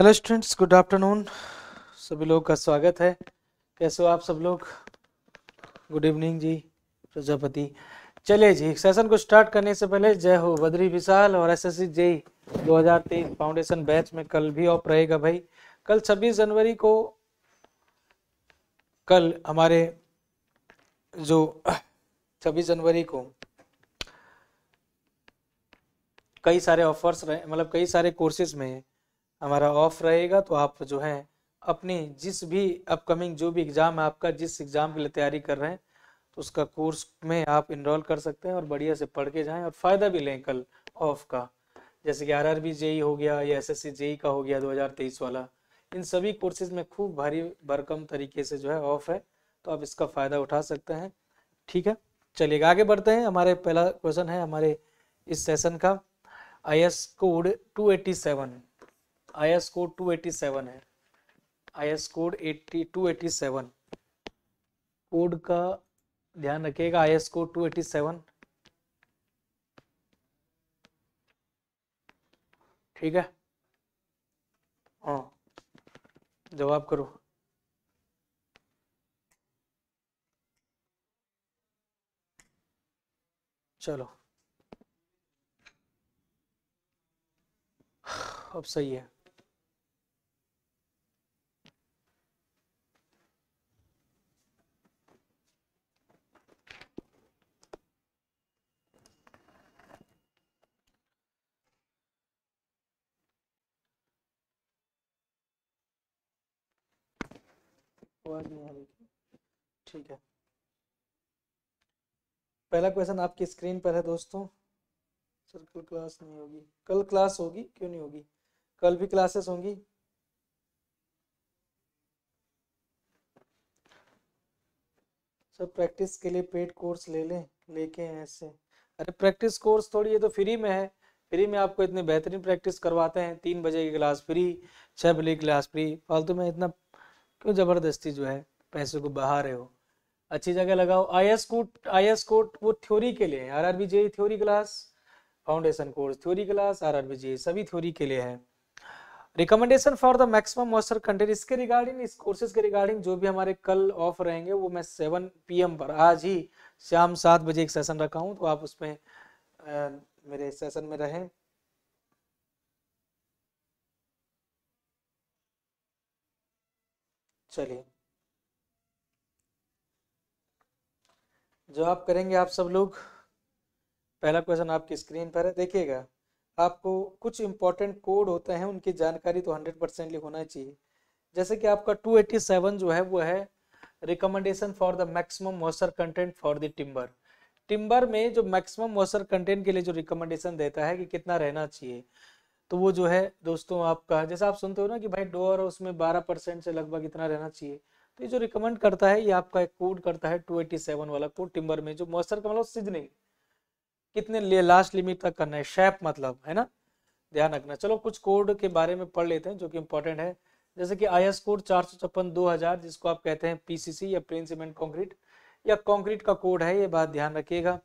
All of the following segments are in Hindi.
हेलो स्टूडेंट्स गुड आफ्टरनून सभी लोग का स्वागत है कैसे हो आप सब लोग गुड इवनिंग जी प्रजापति चलिए जी सेशन को स्टार्ट करने से पहले जय हो बद्री विशाल और एसएससी जेई दो फाउंडेशन बैच में कल भी ऑफ रहेगा भाई कल 26 जनवरी को कल हमारे जो 26 जनवरी को कई सारे ऑफर्स रहे मतलब कई सारे कोर्सेज में हमारा ऑफ रहेगा तो आप जो है अपनी जिस भी अपकमिंग जो भी एग्ज़ाम है आपका जिस एग्ज़ाम के लिए तैयारी कर रहे हैं तो उसका कोर्स में आप इनरोल कर सकते हैं और बढ़िया से पढ़ के जाएं और फ़ायदा भी लें कल ऑफ का जैसे कि आर आर बी जेई हो गया या एस एस सी जेई का हो गया 2023 वाला इन सभी कोर्सेज में खूब भारी भरकम तरीके से जो है ऑफ है तो आप इसका फ़ायदा उठा सकते हैं ठीक है चलिएगा आगे बढ़ते हैं हमारे पहला क्वेश्चन है हमारे इस सेशन का I S code two eighty seven I S code two eighty seven है I S code eighty two eighty seven कोड का ध्यान रखिएगा I S code two eighty seven ठीक है हाँ जवाब करो चलो अब सही है आवाज नहीं आ रही थी ठीक है पहला क्वेश्चन आपकी स्क्रीन पर है दोस्तों सर कल क्लास नहीं होगी कल क्लास होगी क्यों नहीं होगी कल भी क्लासेस होंगी सर प्रैक्टिस के लिए पेड कोर्स ले लें लेके हैं ऐसे अरे प्रैक्टिस कोर्स थोड़ी ये तो फ्री में है फ्री में आपको इतने बेहतरीन प्रैक्टिस करवाते हैं तीन बजे की क्लास फ्री छः बजे की क्लास फ्री फालतू में इतना तो ज़बरदस्ती जो है पैसे को बहा रहे हो अच्छी जगह लगाओ I S code I S code वो थ्योरी के लिए R R B J theory class foundation course theory class R R B J सभी थ्योरी के लिए है recommendation for the maximum moisture content इसके रिगार्डिंग इस कोर्सेज के रिगार्डिंग जो भी हमारे कल ऑफ रहेंगे वो मैं सेवन पीएम पर आज ही शाम सात बजे एक सेशन रखा हूँ तो आप उसमें आ, मेरे सेशन में रहें चलिए जवाब करेंगे आप सब लोग पहला क्वेश्चन आपकी स्क्रीन पर है देखिएगा आपको कुछ इंपॉर्टेंट कोड होते हैं उनकी जानकारी तो हंड्रेड परसेंटली होना चाहिए जैसे कि आपका टू सेवन जो है वो है recommendation for the maximum moisture content for the timber timber में जो मैक्सिमम मॉइस्चर कंटेंट के लिए जो रिकमेंडेशन देता है कि कितना रहना चाहिए तो वो जो है दोस्तों आपका जैसा आप सुनते हो ना कि भाई डोर उसमें बारह परसेंट से लगभग इतना रहना चाहिए तो ये जो रिकमेंड करता है ये आपका एक कोड करता है 287 वाला कोड टिम्बर में जो मॉइस्चर का मतलब सीजनिंग कितने ले लास्ट लिमिट तक करना है शैप मतलब है ना ध्यान रखना चलो कुछ कोड के बारे में पढ़ लेते हैं जो कि इम्पोर्टेंट है जैसे कि आई एस कोड चार सौ छप्पन दो हजार जिसको आप कहते हैं पीसीसी या प्लेन सीमेंट कॉन्क्रीट या कॉन्क्रीट का कोड है ये बात ध्यान रखिएगा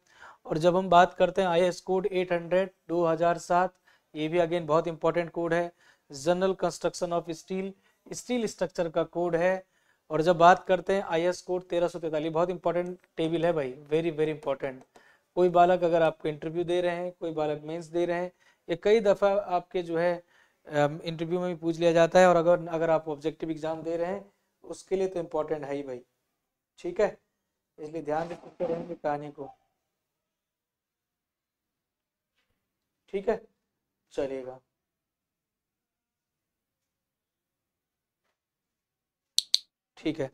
और जब हम बात करते हैं I S code eight hundred दो हजार सात ये भी अगेन बहुत इंपॉर्टेंट कोड है general construction of steel steel structure का कोड है और जब बात करते हैं आई एस कोड तेरह सौ तैतालीस बहुत इंपॉर्टेंट टेबल है भाई वेरी वेरी इंपॉर्टेंट कोई बालक अगर आपको इंटरव्यू दे रहे हैं कोई बालक मेंस दे रहे हैं ये कई दफ़ा आपके जो है इंटरव्यू में भी पूछ लिया जाता है और अगर अगर आप ऑब्जेक्टिव एग्जाम दे रहे हैं उसके लिए तो इम्पोर्टेंट है ही भाई ठीक है इसलिए ध्यान रखते रहेंगे कहानी को ठीक है चलेगा ठीक है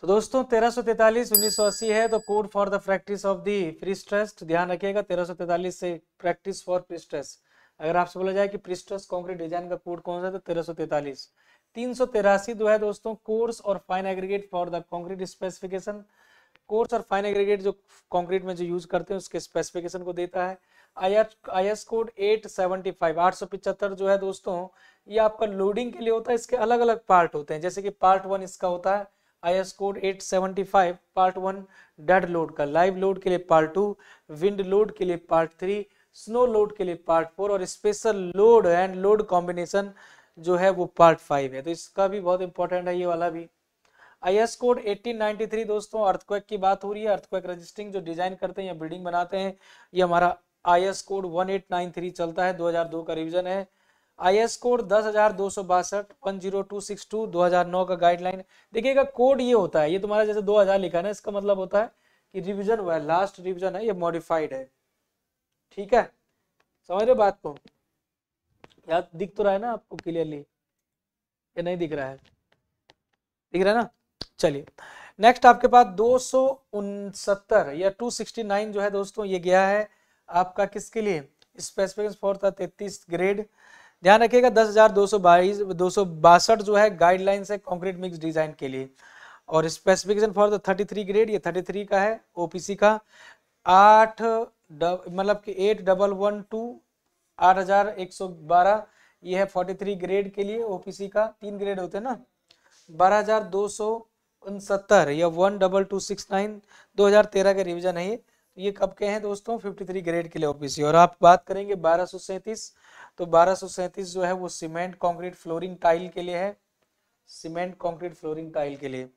तो दोस्तों 1343 1980 है तो code for the practice of the prestress ध्यान रखिएगा 1343 से प्रैक्टिस फॉर प्री स्ट्रेस अगर आपसे बोला जाए कि प्री स्ट्रेस कॉन्क्रीट डिजाइन का कोड कौन सा है तो सौ 383 जो है दोस्तों कोर्स और fine aggregate for the concrete specification coarse और फाइन एग्रीगेट जो कॉन्क्रीट में जो यूज करते हैं उसके स्पेसिफिकेशन को देता है I S code eight seventy five आठ सौ पिचहत्तर जो है दोस्तों ये आपका लोडिंग के लिए होता है इसके अलग अलग पार्ट होते हैं जैसे कि पार्ट वन इसका होता है I S code eight seventy five part one dead load का लाइव लोड के लिए पार्ट टू विंड लोड के लिए पार्ट थ्री स्नो लोड के लिए पार्ट फोर और special load and load combination जो है वो पार्ट फाइव है तो इसका भी बहुत इंपॉर्टेंट है ये वाला भी आई एस कोड 1893 दोस्तों अर्थक्वेक की बात हो रही है अर्थक्वेक रजिस्टिंग जो डिजाइन करते हैं या बिल्डिंग बनाते हैं ये हमारा आईएस कोड 1893 चलता है 2002 का रिवीजन है आईएस कोड दस हजार दो सौ बासठ one zero two six two दो हजार नौ का गाइडलाइन देखिएगा कोड ये होता है ये तुम्हारा जैसे दो हजार लिखा ना इसका मतलब होता है कि रिवीजन हुआ है लास्ट रिवीजन है ये मॉडिफाइड है ठीक है समझ रहे बात को याद दिख तो रहा है ना आपको क्लियरली ये नहीं दिख रहा है दिख रहा है ना चलिए नेक्स्ट आपके पास दो या नाइन जो है दोस्तों ये गया है आपका किसके लिए स्पेसिफिकेशन फॉर था तैतीस ग्रेड ध्यान रखिएगा दस हजार दो सौ बाईस दो सौ बासठ जो है गाइडलाइंस है कॉन्क्रीट मिक्स डिजाइन के लिए और specification for the thirty three grade ये थर्टी थ्री का है ओपीसी का आठ मतलब कि एट डबल वन टू आठ हजार एक सौ बारह ये है फोर्टी थ्री ग्रेड के लिए ओपीसी का तीन ग्रेड होते हैं ना बारह हजार दो सौ उनसत्तर या one double two six nine दो हजार तेरह का रिविजन है ये ये कब के हैं दोस्तों 53 ग्रेड के लिए ओपीसी और आप बात करेंगे बारह तो बारह जो है वो सीमेंट कंक्रीट फ्लोरिंग टाइल के लिए है सीमेंट कंक्रीट फ्लोरिंग टाइल के लिए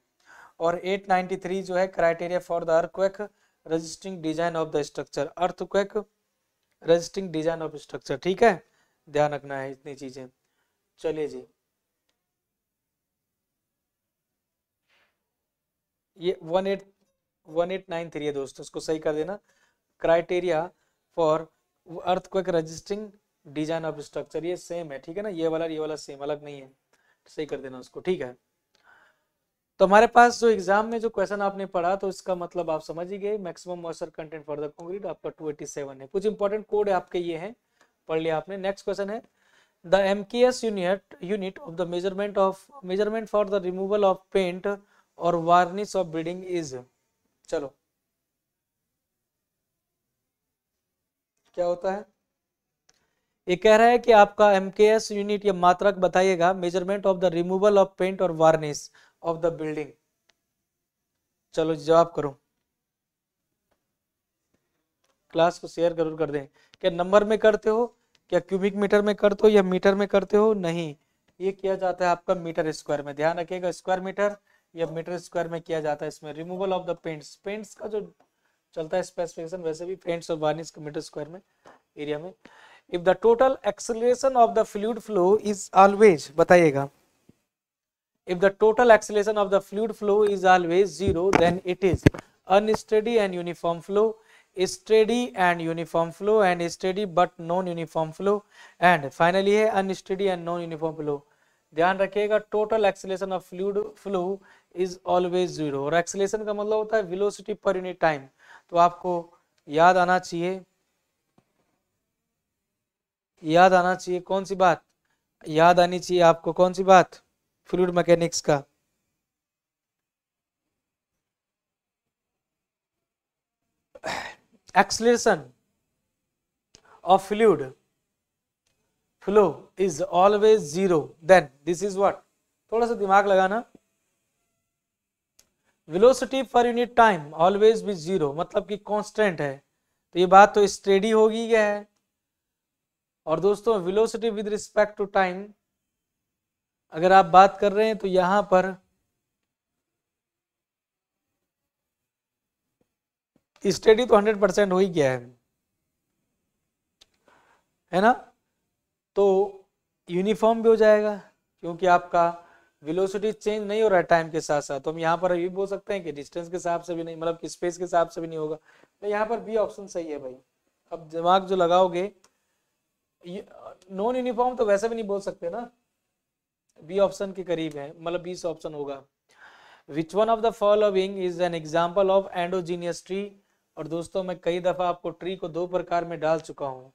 और 893 जो है criteria for the earthquake resisting design of the structure earthquake resisting design of structure ठीक है ध्यान रखना है इतनी चीजें चलिए जी ये one eight one eight nine three है दोस्तों इसको सही कर देना criteria for earthquake resisting design of structure ये सेम है ठीक है ना ये वाला ये वाला सेम अलग नहीं है सही कर देना उसको ठीक है तो हमारे पास जो एग्जाम में जो क्वेश्चन आपने पढ़ा तो इसका मतलब आप समझ ही गए maximum moisture content for the concrete आपका 287 है कुछ इंपॉर्टेंट कोड आपके ये हैं पढ़ लिया आपने नेक्स्ट क्वेश्चन है the M K S unit unit of the measurement of measurement for the removal of paint और वार्निश ऑफ बिल्डिंग इज चलो क्या होता है ये कह रहा है कि आपका एमकेएस यूनिट या मात्रक बताइएगा measurement of the removal of paint और वार्निश ऑफ द बिल्डिंग चलो जवाब करो क्लास को शेयर जरूर कर दें क्या नंबर में करते हो क्या क्यूबिक मीटर में करते हो या मीटर में करते हो नहीं ये किया जाता है आपका मीटर स्क्वायर में ध्यान रखिएगा स्क्वायर मीटर या मीटर स्क्वायर में किया जाता है इसमें removal of the paints paints का जो चलता है स्पेसिफिकेशन वैसे भी पेंट्स और वार्निश का मीटर स्क्वायर में एरिया में if the total acceleration of the fluid flow is always बताइएगा if the total acceleration of the fluid flow is always zero then it is unsteady and uniform flow steady and uniform flow and steady but non uniform flow and finally है unsteady and non uniform flow ध्यान रखिएगा total acceleration of fluid flow is always zero और एक्सलेशन का मतलब होता है वेलोसिटी पर यूनिट टाइम तो आपको याद आना चाहिए याद आना चाहिए कौन सी बात याद आनी चाहिए आपको कौन सी बात फ्लूड मैकेनिक्स का acceleration of fluid flow is always zero then this is what थोड़ा सा दिमाग लगाना वेलोसिटी पर यूनिट टाइम ऑलवेज भी जीरो मतलब कि कांस्टेंट है तो ये बात तो स्टेडी होगी क्या है और दोस्तों velocity with respect to time अगर आप बात कर रहे हैं तो यहां पर स्टडी तो हंड्रेड परसेंट हो ही गया है है ना तो यूनिफॉर्म भी हो जाएगा क्योंकि आपका वेलोसिटी चेंज नहीं हो रहा है टाइम के साथ साथ तो हम यहाँ पर ये बोल सकते हैं कि डिस्टेंस के हिसाब से भी नहीं मतलब स्पेस के हिसाब से भी नहीं होगा तो यहाँ पर बी ऑप्शन सही है भाई अब दिमाग जो लगाओगे नॉन यूनिफॉर्म तो वैसे भी नहीं बोल सकते ना बी ऑप्शन के करीब है मतलब बीस ऑप्शन होगा which one of the following is an example of endogenous tree और दोस्तों मैं कई दफ़ा आपको ट्री को दो प्रकार में डाल चुका हूँ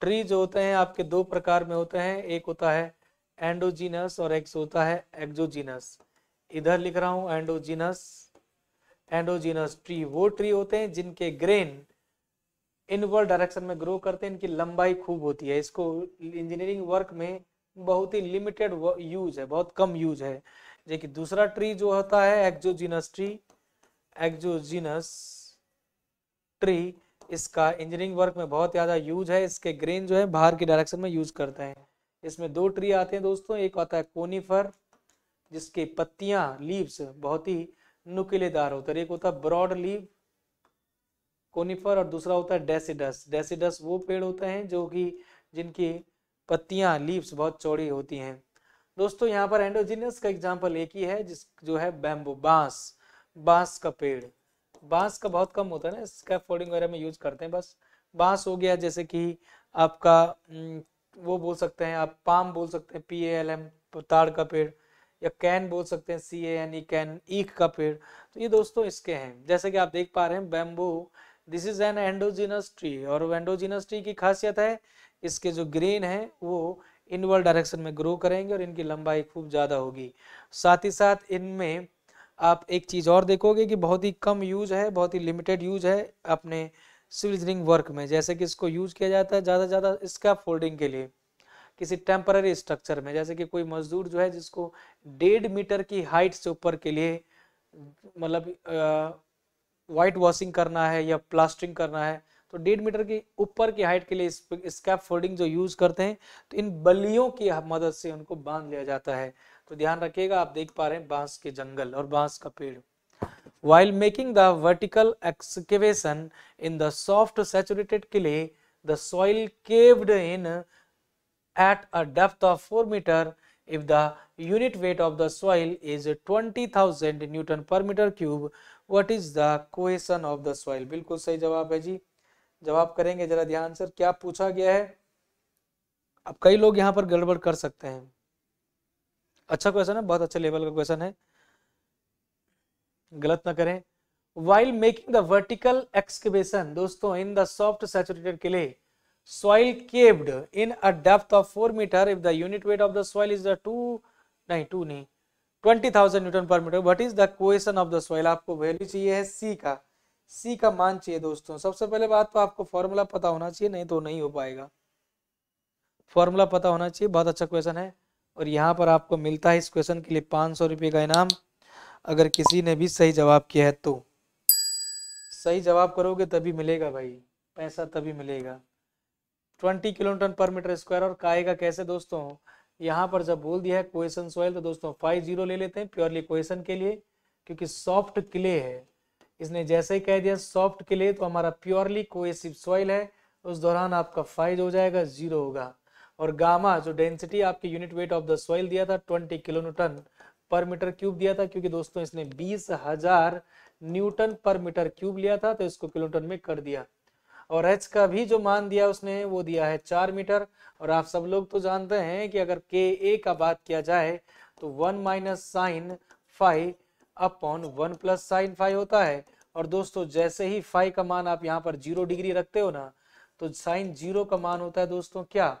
ट्री जो होते हैं आपके दो प्रकार में होते हैं एक होता है एंडोजीनस और एक्स होता है एक्जोजीनस इधर लिख रहा हूं एंडोजीनस एंडोजीनस ट्री वो ट्री होते हैं जिनके ग्रेन इनवर्ड डायरेक्शन में ग्रो करते हैं इनकी लंबाई खूब होती है इसको इंजीनियरिंग वर्क में बहुत ही लिमिटेड यूज है बहुत कम यूज है देखिए दूसरा ट्री जो होता है एक्जोजीनस ट्री एक्जोजीनस ट्री इसका इंजीनियरिंग वर्क में बहुत ज़्यादा यूज है इसके ग्रेन जो है बाहर की डायरेक्शन में यूज करते हैं इसमें दो ट्री आते हैं दोस्तों एक आता है कोनीफर जिसके पत्तियां लीव्स बहुत ही नुकीलेदार होते हैं एक होता है ब्रॉड लीव कोनीफर और दूसरा होता है डेसिडस डेसिडस वो पेड़ होते हैं जो कि जिनकी पत्तियां लीव्स बहुत चौड़ी होती हैं दोस्तों यहाँ पर एंडोजीनियस का एग्जाम्पल एक ही है जिस जो है बैम्बू बांस बांस का पेड़ बांस का बहुत कम होता है ना इसका वगैरह में यूज करते हैं बस बांस हो गया जैसे कि आपका वो बोल सकते हैं आप पाम बोल सकते हैं पी ए एल एम ताड़ का पेड़ या कैन बोल सकते हैं सी ए एन ई कैन ईख का पेड़ तो ये दोस्तों इसके हैं जैसे कि आप देख पा रहे हैं bamboo this is an endogenous tree और एंडोजिनस ट्री की खासियत है इसके जो ग्रीन है वो इनवर्ड डायरेक्शन में ग्रो करेंगे और इनकी लंबाई खूब ज़्यादा होगी साथ ही साथ इनमें आप एक चीज़ और देखोगे कि बहुत ही कम यूज है बहुत ही लिमिटेड यूज है अपने सिविल इंजीनियरिंग वर्क में जैसे कि इसको यूज किया जाता है ज़्यादा से ज़्यादा स्कैप फोल्डिंग के लिए किसी टेम्पररी स्ट्रक्चर में जैसे कि कोई मजदूर जो है जिसको डेढ़ मीटर की हाइट से ऊपर के लिए मतलब वाइट वॉशिंग करना है या प्लास्टिंग करना है तो डेढ़ मीटर की ऊपर की हाइट के लिए स्कैप फोल्डिंग जो यूज करते हैं तो इन बलियों की मदद से उनको बांध लिया जाता है तो ध्यान रखिएगा आप देख पा रहे हैं बांस के जंगल और बांस का पेड़ While making the vertical excavation in the soft saturated clay, the soil caved in at a depth of 4 meter if the unit weight of the soil is 20,000 Newton per meter cube. What is the cohesion of the soil? bilkul sahi jawab hai ji jawab karenge zara dhyan से kya pucha gaya hai ab kai log yahan par gadbad kar sakte hain acha question hai bahut acha level ka question hai गलत ना करें while making the vertical excavation दोस्तों इन द सॉफ्ट सेचुरेटेड के लिए soil caved in a depth of four metre if the unit weight of the soil is the two नहीं टू नहीं twenty thousand newton per metre what is the question of the soil आपको वैल्यू चाहिए है सी का सी का मान चाहिए दोस्तों सबसे पहले बात तो आपको फॉर्मूला पता होना चाहिए नहीं तो नहीं हो पाएगा फॉर्मूला पता होना चाहिए बहुत अच्छा क्वेश्चन है और यहाँ पर आपको मिलता है इस क्वेश्चन के लिए पाँच सौ रुपये का इनाम अगर किसी ने भी सही जवाब किया है तो सही जवाब करोगे तभी मिलेगा भाई पैसा तभी मिलेगा twenty kilometre per metre square और काएगा कैसे दोस्तों यहाँ पर जब बोल दिया है क्वेश्चन सॉइल तो दोस्तों फाइव जीरो ले लेते हैं प्योरली क्वेश्चन के लिए क्योंकि सॉफ्ट क्ले है इसने जैसे ही कह दिया सॉफ्ट क्ले तो हमारा प्योरली कोएसिव सॉइल है उस दौरान आपका फाइज हो जाएगा जीरो होगा और गामा जो डेंसिटी आपके unit weight of the soil दिया था twenty kilometre per metre cube दिया था क्योंकि दोस्तों इसने बीस हजार न्यूटन पर मीटर क्यूब लिया था तो इसको किलोटन में कर दिया और एच का भी जो मान दिया उसने वो दिया है चार मीटर और आप सब लोग तो जानते हैं कि अगर के ए का बात किया जाए तो one minus sine five upon one plus sine five होता है और दोस्तों जैसे ही फाइव का मान आप यहाँ पर जीरो डिग्री रखते हो ना तो साइन जीरो का मान होता है दोस्तों क्या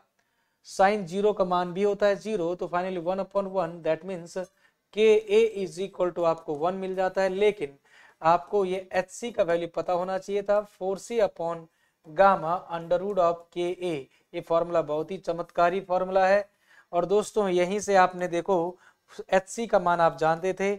साइन जीरो का मान भी होता है जीरो तो finally one upon one that means K A is equal to आपको वन मिल जाता है लेकिन आपको ये एच सी का वैल्यू पता होना चाहिए था four C upon gamma under root of K A ये फॉर्मूला बहुत ही चमत्कारी फॉर्मूला है और दोस्तों यहीं से आपने देखो एच सी का मान आप जानते थे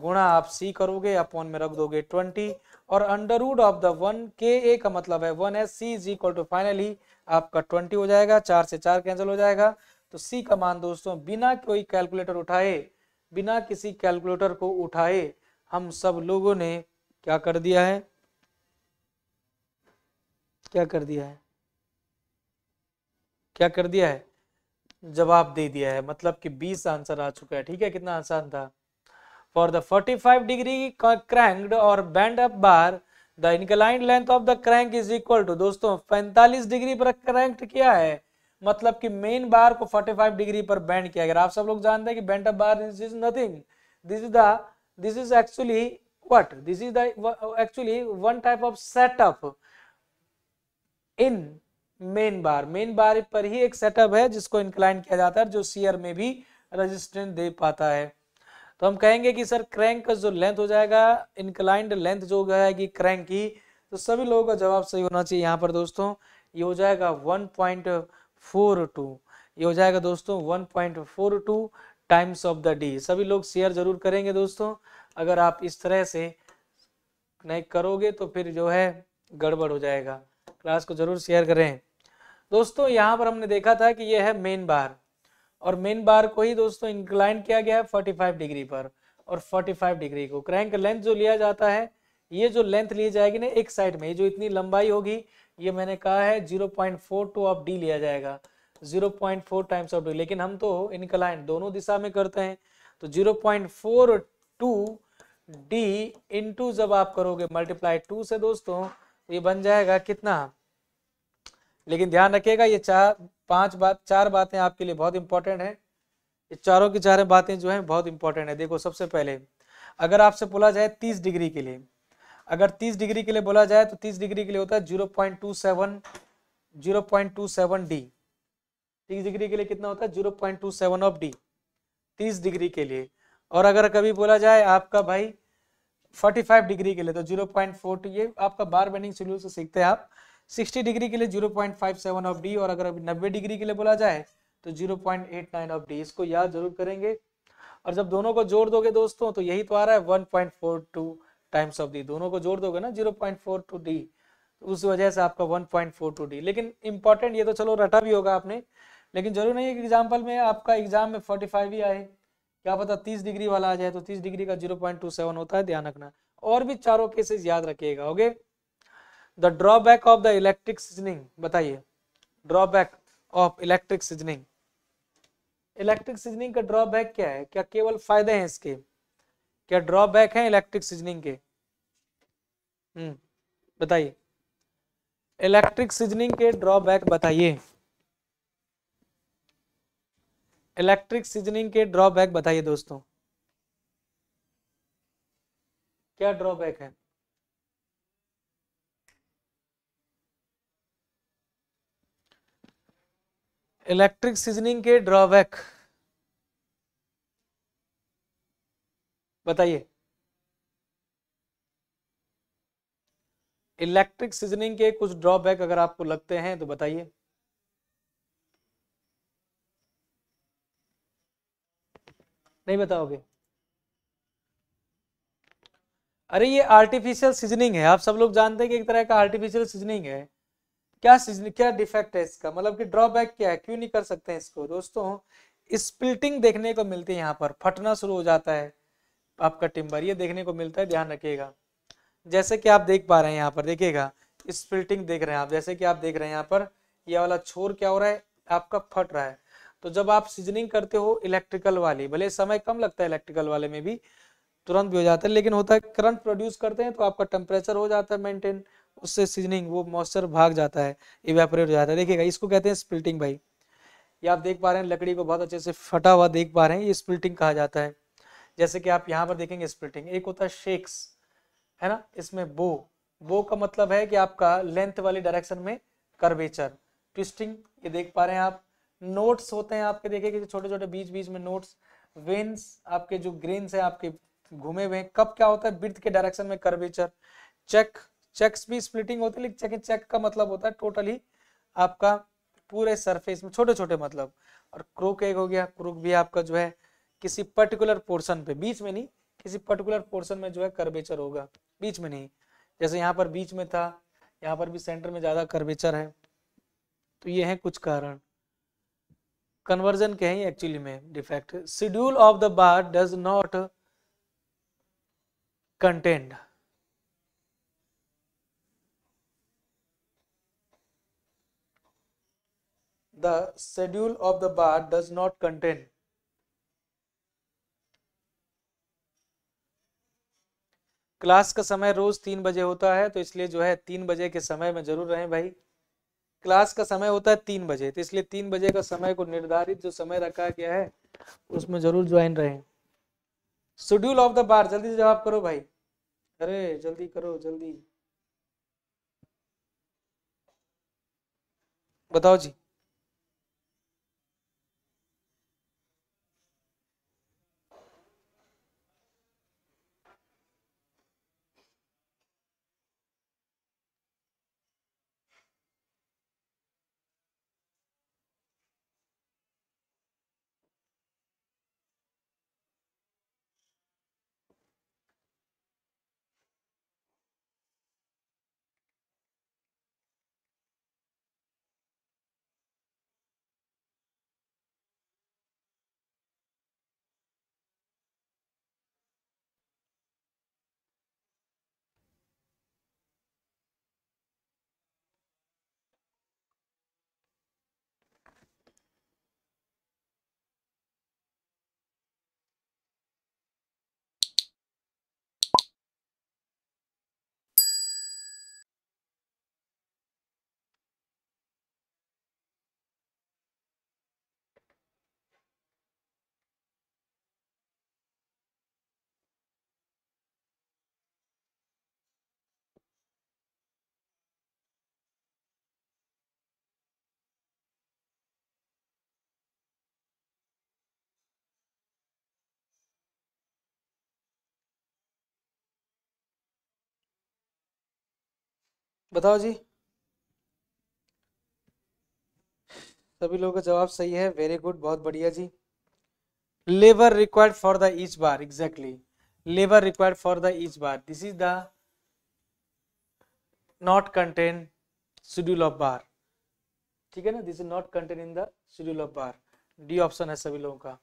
गुणा आप सी करोगे अपॉन में रख दोगे ट्वेंटी और under root of the one K A का मतलब है one S C is equal to finally आपका ट्वेंटी हो जाएगा चार से चार कैंसिल हो जाएगा तो सी का मान दोस्तों बिना कोई कैलकुलेटर उठाए बिना किसी कैलकुलेटर को उठाए हम सब लोगों ने क्या कर दिया है क्या कर दिया है क्या कर दिया है जवाब दे दिया है मतलब कि 20 आंसर आ चुका है ठीक है कितना आसान था फॉर द 45 डिग्री क्रैंक्ड और bend up bar the inclined length of the crank is equal to दोस्तों 45 डिग्री पर क्रैंक किया है मतलब कि मेन बार को 45 डिग्री पर बैंड किया गया आप सब लोग जानते हैं कि bent of bar is nothing this is the this is actually what this is the actually one type of setup in main bar main bar पर ही एक सेटअप है जिसको इंक्लाइन किया जाता है जो सीयर में भी रेजिस्टेंस दे पाता है तो हम कहेंगे कि सर क्रैंक का जो लेंथ हो जाएगा इंक्लाइंड लेंथ जो हो जाएगी क्रैंक की तो सभी लोगों का जवाब सही होना चाहिए यहाँ पर दोस्तों ये हो जाएगा वन पॉइंट फोर टू ये हो जाएगा दोस्तों one point four two times of the D सभी लोग शेयर जरूर करेंगे दोस्तों अगर आप इस तरह से नहीं करोगे तो फिर जो है गड़बड़ हो जाएगा क्लास को जरूर शेयर करें दोस्तों यहाँ पर हमने देखा था कि यह है मेन बार और मेन बार को ही दोस्तों इंक्लाइन किया गया है 45 डिग्री पर और 45 डिग्री को क्रैंक लेंथ जो लिया जाता है ये जो लेंथ ली जाएगी ना एक साइड में ये जो इतनी लंबाई होगी ये मैंने कहा है zero point four two of D लिया जाएगा zero point four times of D लेकिन हम तो इनकलाइन दोनों दिशा में करते हैं तो zero point four two D into जब आप करोगे मल्टीप्लाई टू से दोस्तों ये बन जाएगा कितना लेकिन ध्यान रखिएगा ये चार पांच बात चार बातें आपके लिए बहुत इंपॉर्टेंट है ये चारों की चारों बातें जो है बहुत इंपॉर्टेंट है देखो सबसे पहले अगर आपसे बोला जाए तीस डिग्री के लिए अगर 30 डिग्री के लिए बोला जाए तो 30 डिग्री के लिए होता है 0.27 0.27 डी 30 डिग्री के लिए कितना होता है 0.27 ऑफ डी 30 डिग्री के लिए और अगर कभी बोला जाए आपका भाई 45 डिग्री के लिए तो टू ये आपका बार बेंडिंग शेड्यूल से सीखते हैं आप 60 डिग्री के लिए 0.57 ऑफ डी और अगर अभी नब्बे डिग्री के लिए बोला जाए तो नाइन ऑफ डी इसको याद जरूर करेंगे और जब दोनों को जोड़ दोगे दोस्तों तो यही तो आ रहा है 1.42 टाइम्स ऑफ डी दोनों को जोड़ दोगे ना zero point four two D उस वजह से आपका one point four two D लेकिन इंपॉर्टेंट ये तो चलो रटा भी होगा आपने लेकिन जरूर नहीं है कि एग्जाम्पल में आपका एग्जाम में फोर्टी फाइव ही आए क्या पता तीस डिग्री वाला आ जाए तो तीस डिग्री का जीरो पॉइंट टू सेवन होता है ध्यान रखना और भी चारों केसेस याद रखिएगा okay the drawback of the electric seasoning बताइए drawback of electric seasoning electric seasoning का ड्रॉबैक क्या है क्या केवल फायदे हैं इसके क्या ड्रॉबैक है इलेक्ट्रिक सीजनिंग के हम्म, बताइए इलेक्ट्रिक सीजनिंग के ड्रॉबैक बताइए इलेक्ट्रिक सीजनिंग के ड्रॉबैक बताइए दोस्तों क्या ड्रॉबैक है इलेक्ट्रिक सीजनिंग के ड्रॉबैक बताइए इलेक्ट्रिक सीजनिंग के कुछ ड्रॉबैक अगर आपको लगते हैं तो बताइए नहीं बताओगे अरे ये आर्टिफिशियल सीजनिंग है आप सब लोग जानते हैं कि एक तरह का आर्टिफिशियल सीजनिंग है क्या सीजन क्या डिफेक्ट है इसका मतलब कि ड्रॉबैक क्या है क्यों नहीं कर सकते हैं इसको दोस्तों स्प्लिटिंग देखने को मिलती है यहाँ पर फटना शुरू हो जाता है आपका टिम्बर ये देखने को मिलता है ध्यान रखिएगा जैसे कि आप देख पा रहे हैं यहाँ पर देखिएगा स्प्लिटिंग देख रहे हैं आप जैसे कि आप देख रहे हैं यहाँ पर यह वाला छोर क्या हो रहा है आपका फट रहा है तो जब आप सीजनिंग करते हो इलेक्ट्रिकल वाली भले समय कम लगता है इलेक्ट्रिकल वाले में भी तुरंत भी हो जाता है लेकिन होता है करंट प्रोड्यूस करते हैं तो आपका टेम्परेचर हो जाता है मेंटेन उससे सीजनिंग वो मॉइस्चर भाग जाता है इवेपोरेट हो जाता है देखिएगा इसको कहते हैं स्प्लिटिंग भाई ये आप देख पा रहे हैं लकड़ी को बहुत अच्छे से फटा हुआ देख पा रहे हैं ये स्पिल्टिंग कहा जाता है जैसे कि आप यहाँ पर देखेंगे स्प्लिटिंग एक होता है शेक्स है ना इसमें बो बो का मतलब है कि आपका लेंथ वाले डायरेक्शन में कर्वेचर ट्विस्टिंग ये देख पा रहे हैं आप नोट्स होते हैं आपके देखे छोटे छोटे बीच बीच में नोट्स वेन्स आपके जो ग्रेन्स है आपके घूमे हुए कब क्या होता है बिर्थ के डायरेक्शन में कर्वेचर चेक चेक्स भी स्प्लिटिंग होती है लेकिन चेक का मतलब होता है टोटली आपका पूरे सरफेस में छोटे छोटे मतलब और क्रोक एक हो गया क्रोक भी आपका जो है किसी पर्टिकुलर पोर्शन पे बीच में नहीं किसी पर्टिकुलर पोर्शन में जो है कर्वेचर होगा बीच में नहीं जैसे यहाँ पर बीच में था यहाँ पर भी सेंटर में ज़्यादा कर्वेचर है तो ये है कुछ कारण कन्वर्जन के हैं एक्चुअली में defect schedule of the bar does not contain the schedule of the bar does not contain class का समय रोज तीन बजे होता है तो इसलिए जो है तीन बजे के समय में जरूर रहें भाई क्लास का समय होता है तीन बजे तो इसलिए तीन बजे का समय को निर्धारित जो समय रखा गया है उसमें जरूर ज्वाइन रहें शेड्यूल ऑफ द बार जल्दी से जवाब करो भाई अरे जल्दी करो जल्दी बताओ जी बताओ जी सभी लोगों का जवाब सही है वेरी गुड बहुत बढ़िया जी labour required for the each bar exactly labour required for the each bar this is the not contain schedule of bar ठीक है ना this is not contain in the schedule of bar D option है सभी लोगों का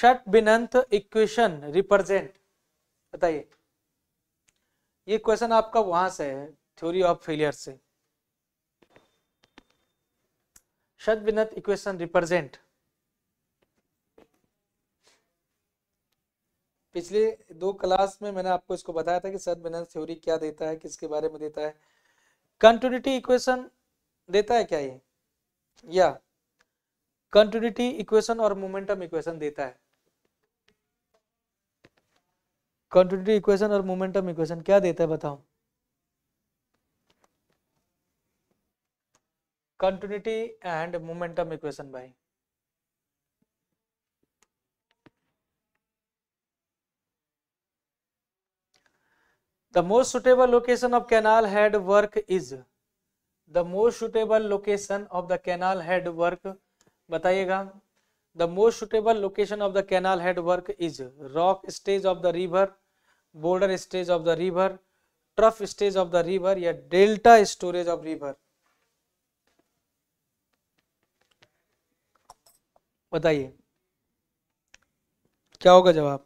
शट बिनंत इक्वेशन रिप्रेजेंट बताइए ये क्वेश्चन आपका वहां से है थ्योरी ऑफ फेलियर से विनत इक्वेशन रिप्रेजेंट पिछले दो क्लास में मैंने आपको इसको बताया था कि विनत थ्योरी क्या देता है किसके बारे में देता है कंटिन्यूटी इक्वेशन देता है क्या ये या कंटिन्यूटी इक्वेशन और मोमेंटम इक्वेशन देता है कंटिन्यूटी इक्वेशन और मोमेंटम इक्वेशन क्या देता है बताओ कंटिन्यूटी एंड मोमेंटम इक्वेशन भाई the most suitable location of canal head work is the most suitable location of the canal head work बताइएगा the most suitable location of the canal head work is rock stage of the river boulder stage of the river trough stage of the river या डेल्टा स्टोरेज ऑफ रिवर बताइए क्या होगा जवाब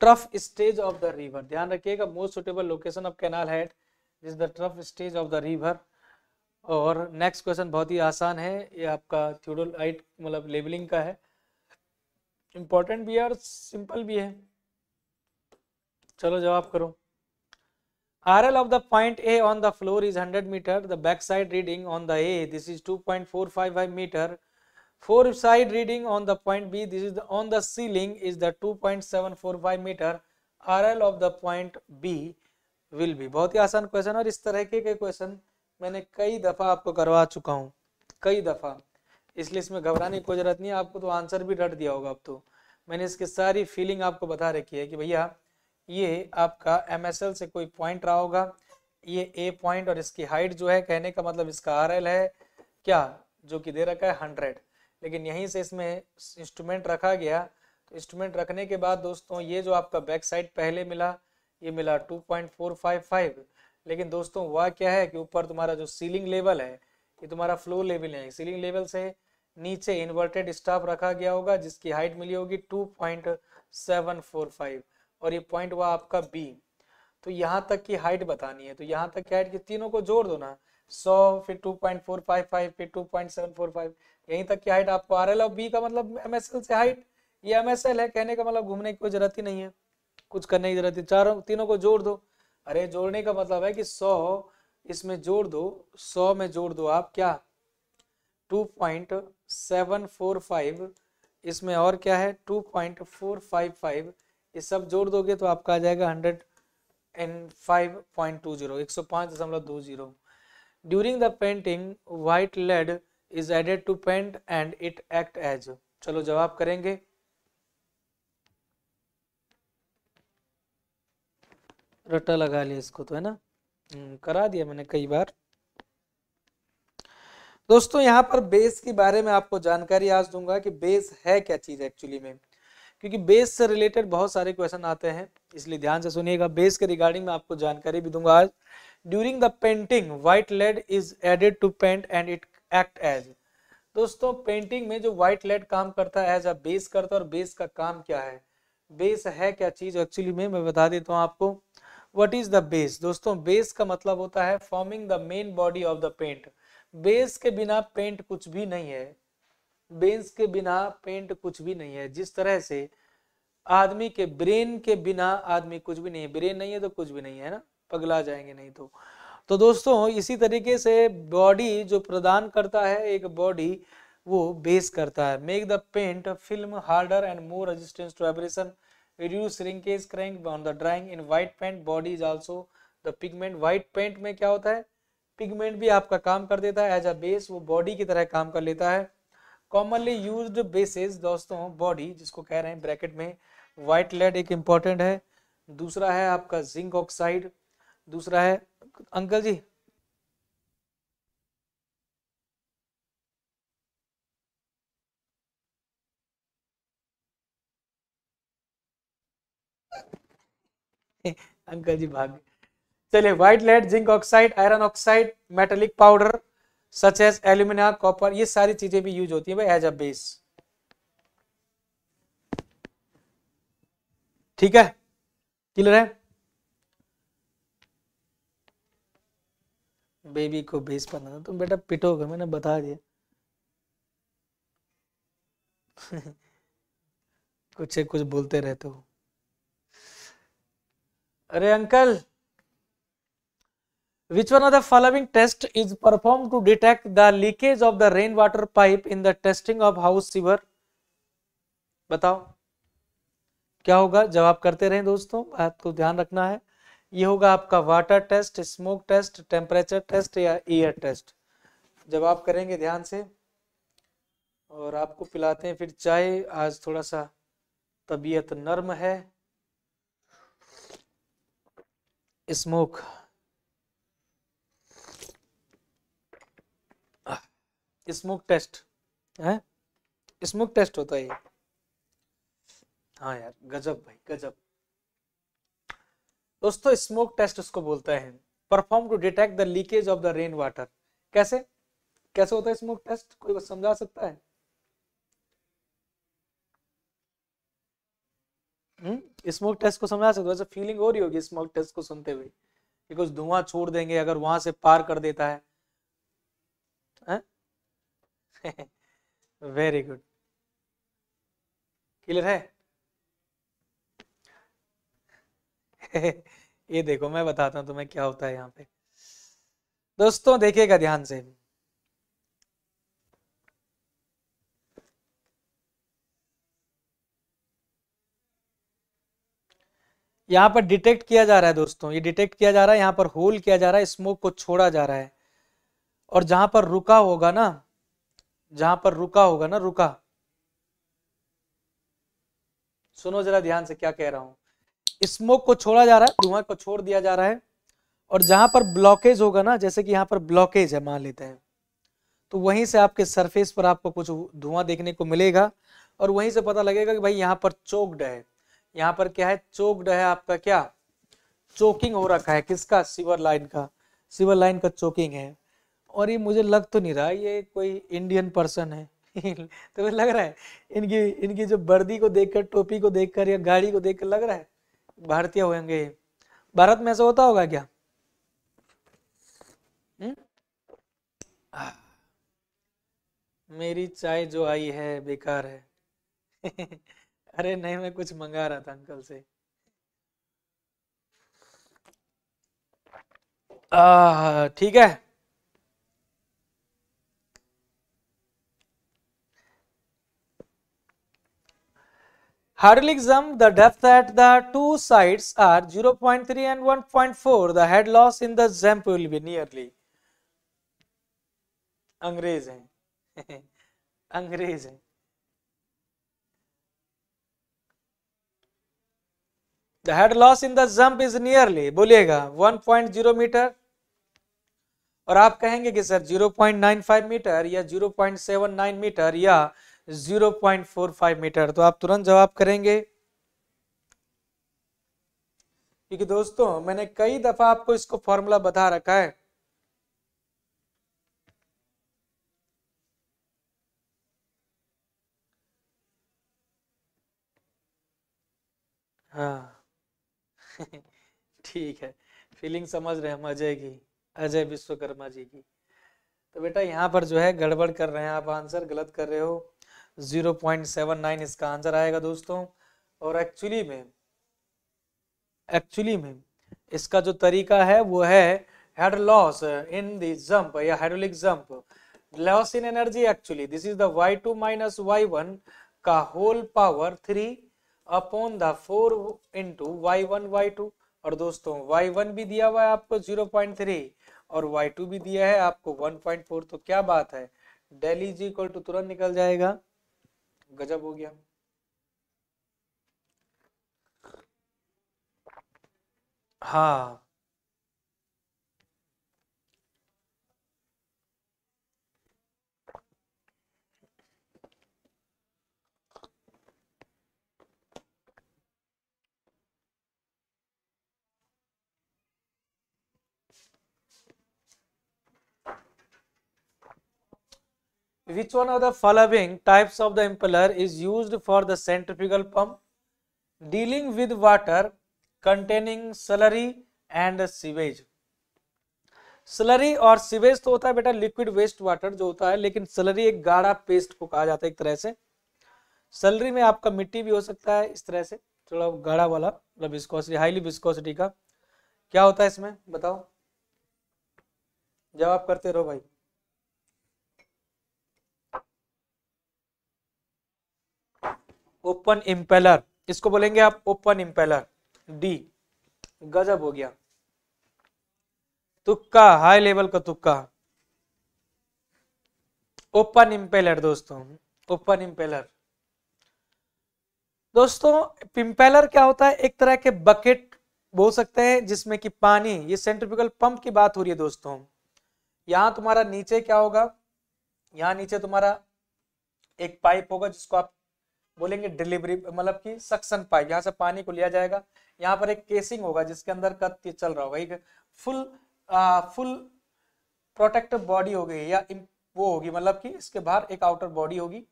trough stage of the river ध्यान रखिएगा most suitable location of canal head is the trough stage of the river और नेक्स्ट क्वेश्चन बहुत ही आसान है ये आपका आइट मतलब लेबलिंग का है इम्पोर्टेंट भी है और सिंपल भी है चलो जवाब करो R RL of the point A on the floor is 100 meter. The backside reading on the A, this is 2.455 metre four side reading on the point B this is the, on the ceiling is the 2.745 metre RL of the point B will be बहुत ही आसान क्वेश्चन और इस तरह के क्वेश्चन मैंने कई दफा आपको करवा चुका हूँ कई दफा इसलिए इसमें घबराने की कोई जरूरत नहीं आपको तो आंसर भी डट दिया होगा अब तो मैंने इसकी सारी फीलिंग आपको बता रखी है कि भैया ये आपका एम से कोई पॉइंट रहा होगा ये ए पॉइंट और इसकी हाइट जो है कहने का मतलब इसका आर है क्या जो कि दे रखा है हंड्रेड लेकिन यहीं से इसमें इंस्ट्रूमेंट रखा गया तो इंस्ट्रूमेंट रखने के बाद दोस्तों ये जो आपका बैक साइड पहले मिला ये मिला 2.455 लेकिन दोस्तों हुआ क्या है कि ऊपर तुम्हारा जो सीलिंग लेवल है ये तुम्हारा फ्लो लेवल है सीलिंग लेवल से नीचे इन्वर्टेड स्टाफ रखा गया होगा जिसकी हाइट मिली होगी 2.745 और ये पॉइंट हुआ आपका बी तो यहाँ तक की हाइट बतानी है तो यहाँ तक की हाइट की तीनों को जोड़ दो ना 100 फिर 2.455 फिर 2.745 यहीं तक की हाइट आपको आर एल और बी का मतलब एम एस एल से हाइट ये एम एस एल है कहने का मतलब घूमने की कोई जरूरत ही नहीं है कुछ करने की जरूरत है चारों तीनों को जोड़ दो अरे जोड़ने का मतलब है कि सौ इसमें जोड़ दो सौ में जोड़ दो आप क्या टू इसमें और क्या है 2.455 ये सब जोड़ दोगे तो आपका आ जाएगा hundred and five point two zero एक सौ पाँच दशमलव दो zero during the painting white lead is added to paint and it act as चलो जवाब करेंगे रटा लगा लिया इसको तो है ना हम्म, करा दिया मैंने कई बार दोस्तों यहाँ पर बेस के बारे में आपको जानकारी आज दूंगा कि बेस है क्या चीज एक्चुअली में क्योंकि बेस से रिलेटेड बहुत सारे क्वेश्चन आते हैं इसलिए ध्यान से सुनिएगा बेस के रिगार्डिंग में आपको जानकारी भी दूंगा आज during the painting white lead is added to paint and it act as दोस्तों पेंटिंग में जो व्हाइट लेड काम करता है एज अ बेस करता है और बेस का काम क्या है बेस है क्या चीज एक्चुअली में मैं बता देता हूँ आपको वट इज द बेस दोस्तों बेस का मतलब होता है forming the main body of the paint base के बिना पेंट कुछ भी नहीं है बेस के बिना पेंट कुछ भी नहीं है जिस तरह से आदमी के ब्रेन के बिना आदमी कुछ भी नहीं है ब्रेन नहीं है तो कुछ भी नहीं है ना पगला जाएंगे नहीं तो तो दोस्तों इसी तरीके से बॉडी जो प्रदान करता है एक बॉडी वो बेस करता है make the paint film harder and more resistance to abrasion reduce shrinkage crack on the drying in white paint body is also the pigment white paint में क्या होता है पिगमेंट भी आपका काम कर देता है एज अ बेस वो बॉडी की तरह काम कर लेता है कॉमनली यूज बेसिस दोस्तों बॉडी जिसको कह रहे हैं ब्रैकेट में व्हाइट लेड एक इम्पॉर्टेंट है दूसरा है आपका जिंक ऑक्साइड दूसरा है अंकल जी अंकल जी भाग चलिए white lead zinc oxide iron oxide metallic powder such as alumina copper ये सारी चीजें भी यूज होती है एज अ बेस ठीक है क्लियर है बेबी को भेज पाना था तुम बेटा पिटोगे मैंने बता दिया कुछ कुछ बोलते रहते हो अरे uncle which one of the following test is perform to detect the leakage of the rain water pipe in the testing of house sewer बताओ क्या होगा जवाब करते रहें दोस्तों बात को ध्यान रखना है ये होगा आपका water test smoke test temperature test या एयर टेस्ट जब आप करेंगे ध्यान से और आपको पिलाते हैं फिर चाय आज थोड़ा सा तबीयत नर्म है स्मोक स्मोक टेस्ट है स्मोक टेस्ट होता है हाँ यार गजब भाई गजब दोस्तों स्मोक टेस्ट उसको बोलते हैं perform to detect the leakage of the rain water कैसे कैसे होता है स्मोक टेस्ट कोई बस समझा सकता है स्मोक हम्म, टेस्ट को समझा सकते हो फीलिंग हो रही होगी स्मोक टेस्ट को सुनते हुए कि कुछ धुआं छोड़ देंगे अगर वहां से पार कर देता है? वेरी गुड क्लियर है ये देखो मैं बताता हूं तुम्हें क्या होता है यहाँ पे दोस्तों देखिएगा ध्यान से यहां पर डिटेक्ट किया जा रहा है दोस्तों ये डिटेक्ट किया जा रहा है यहां पर होल किया जा रहा है स्मोक को छोड़ा जा रहा है और जहां पर रुका होगा ना जहां पर रुका होगा ना रुका सुनो जरा ध्यान से क्या कह रहा हूं स्मोक को छोड़ा जा रहा है धुआं को छोड़ दिया जा रहा है और जहां पर ब्लॉकेज होगा ना जैसे कि यहाँ पर ब्लॉकेज है मान लेते हैं तो वहीं से आपके सरफेस पर आपको कुछ धुआं देखने को मिलेगा और वहीं से पता लगेगा कि भाई यहाँ पर चोकड है यहाँ पर क्या है चोकड है आपका क्या चोकिंग हो रखा है किसका सिवर लाइन का सिवर लाइन का चोकिंग है और ये मुझे लग तो नहीं रहा ये कोई इंडियन पर्सन है तो लग रहा है इनकी इनकी जो वर्दी को देखकर टोपी को देखकर या गाड़ी को देखकर लग रहा है भारतीय होंगे भारत में ऐसा होता होगा क्या हुँ? हम्म? मेरी चाय जो आई है बेकार है अरे नहीं मैं कुछ मंगा रहा था अंकल से ठीक है Hurlingham, the depth at the two sides are 0.3 and 1.4. The head loss in the jump will be nearly. अंग्रेज हैं अंग्रेज हैं the head loss in the jump is nearly बोलेगा 1.0 मीटर और आप कहेंगे कि सर 0.95 मीटर या 0.79 मीटर या 0.45 मीटर तो आप तुरंत जवाब करेंगे क्योंकि दोस्तों मैंने कई दफा आपको इसको फॉर्मूला बता रखा है हाँ ठीक है फीलिंग समझ रहे हम अजय की अजय विश्वकर्मा जी की तो बेटा यहाँ पर जो है गड़बड़ कर रहे हैं आप आंसर गलत कर रहे हो जीरो पॉइंट सेवन नाइन इसका आंसर आएगा दोस्तों और एक्चुअली में एक्चुअली में इसका जो तरीका है वो है हेड लॉस इन दंप या hydraulic jump loss in energy actually this is the Y two minus Y one का whole power three upon the four into Y one Y two और दोस्तों वाई वन भी दिया हुआ है आपको जीरो पॉइंट थ्री और वाई टू भी दिया है आपको वन पॉइंट फोर तो क्या बात है डेली जी इक्वल टू तुरंत निकल जाएगा गजब हो गया हाँ which one of the following types of the impeller is used for the centrifugal pump dealing with water containing slurry and sewage slurry और सीवेज तो होता है बेटा लिक्विड वेस्ट वाटर जो होता है लेकिन सलरी एक गाढ़ा पेस्ट को कहा जाता है एक तरह से सलरी में आपका मिट्टी भी हो सकता है इस तरह से थोड़ा गाढ़ा वाला मतलब विस्कोसिटी हाईली विस्कोसिटी का क्या होता है इसमें बताओ जवाब करते रहो भाई ओपन इम्पेलर इसको बोलेंगे आप ओपन इम्पेलर डी गजब हो गया तुक्का हाई लेवल का तुक्का ओपन इम्पेलर दोस्तों ओपन इम्पेलर दोस्तों पिम्पेलर क्या होता है एक तरह के बकेट बोल सकते हैं जिसमें कि पानी ये सेंट्रिपिकल पंप की बात हो रही है दोस्तों यहां तुम्हारा नीचे क्या होगा यहां नीचे तुम्हारा एक पाइप होगा जिसको आप बोलेंगे डिलीवरी मतलब कि सक्शन पाइप यहाँ से पानी को लिया जाएगा यहाँ पर एक केसिंग होगा जिसके अंदर कत्य चल रहा होगा एक फुल आ, फुल प्रोटेक्टिव बॉडी हो गई या वो होगी मतलब कि इसके बाहर एक आउटर बॉडी होगी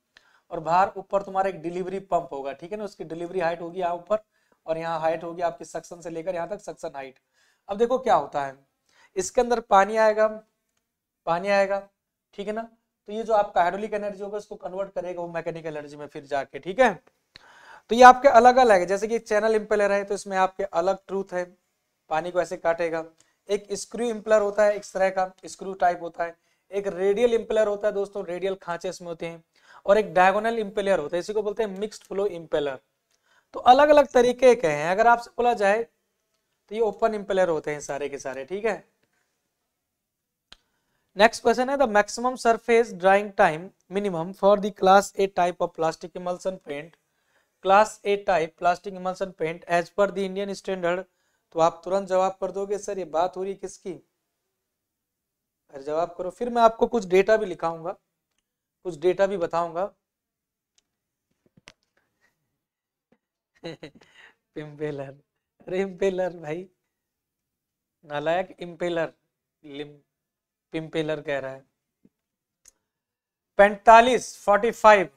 और बाहर ऊपर तुम्हारा एक डिलीवरी पंप होगा ठीक है ना उसकी डिलीवरी हाइट होगी यहाँ ऊपर और यहाँ हाइट होगी आपके सक्शन से लेकर यहाँ तक सक्शन हाइट अब देखो क्या होता है इसके अंदर पानी आएगा पानी आएगा ठीक है ना तो ये जो आपका हाइड्रोलिक एनर्जी होगा उसको कन्वर्ट करेगा वो मैकेनिकल एनर्जी में फिर जाके ठीक है तो ये आपके अलग अलग है जैसे कि चैनल इम्पेलर है तो इसमें आपके अलग ट्रूथ है पानी को ऐसे काटेगा एक स्क्रू इम्पलर होता है एक तरह का स्क्रू टाइप होता है एक रेडियल इम्पेलर होता है दोस्तों रेडियल खांचे इसमें होते हैं और एक डायगोनल इम्पेलर होता है इसी को बोलते हैं मिक्स्ड फ्लो इम्पेलर तो अलग अलग तरीके के हैं अगर आपसे बोला जाए तो ये ओपन इम्पेलर होते हैं सारे के सारे ठीक है नेक्स्ट क्वेश्चन है the maximum surface drying time minimum for the class A type of plastic emulsion paint class A type plastic emulsion paint as per the Indian standard तो आप तुरंत जवाब कर दोगे सर ये बात हो रही किसकी अरे जवाब करो फिर मैं आपको कुछ डेटा भी लिखाऊंगा कुछ डेटा भी बताऊंगा इम्पेलर अरे इम्पेलर भाई नालायक इम्पेलर लिम पिंपेलर कह रहा है पैंतालीस फोर्टी फाइव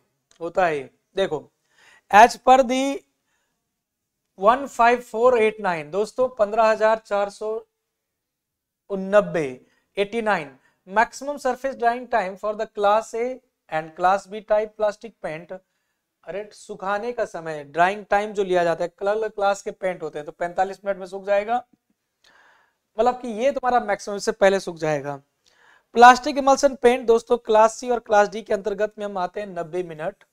होता है देखो as per the one five four eight nine दोस्तों पंद्रह हजार चार सौ उन्नबे eighty nine maximum surface drying time for the class A and class B type plastic paint अरे सुखाने का समय ड्राइंग टाइम जो लिया जाता है अलग अलग क्लास के पेंट होते हैं तो 45 मिनट में सूख जाएगा मतलब कि ये तुम्हारा मैक्सिमम से पहले सूख जाएगा प्लास्टिक इमल्सन पेंट दोस्तों क्लास सी और क्लास डी के अंतर्गत में हम आते हैं नब्बे मिनट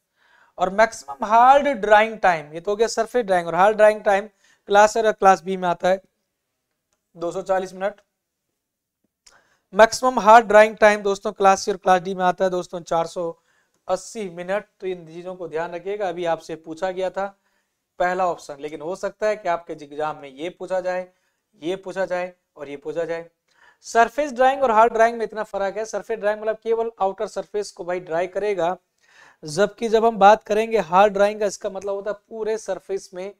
और मैक्सिमम हार्ड ड्राइंग टाइम ये तो हो गया सरफे ड्राइंग और हार्ड ड्राइंग टाइम क्लास और क्लास बी में आता है 240 minute maximum hard drying time दोस्तों क्लास सी और क्लास डी में आता है दोस्तों 480 मिनट तो इन चीज़ों को ध्यान रखिएगा अभी आपसे पूछा गया था पहला ऑप्शन लेकिन हो सकता है कि आपके एग्जाम में ये पूछा जाए ये पूछा जाए और ये पूछा जाए सरफेस ड्राइंग और हार्ड ड्राइंग में इतना फर्क है सरफेस ड्राइंग मतलब केवल आउटर सरफेस को भाई ड्राई करेगा जबकि जब हम बात करेंगे हार्ड ड्राइंग का इसका मतलब होता है पूरे सरफेस में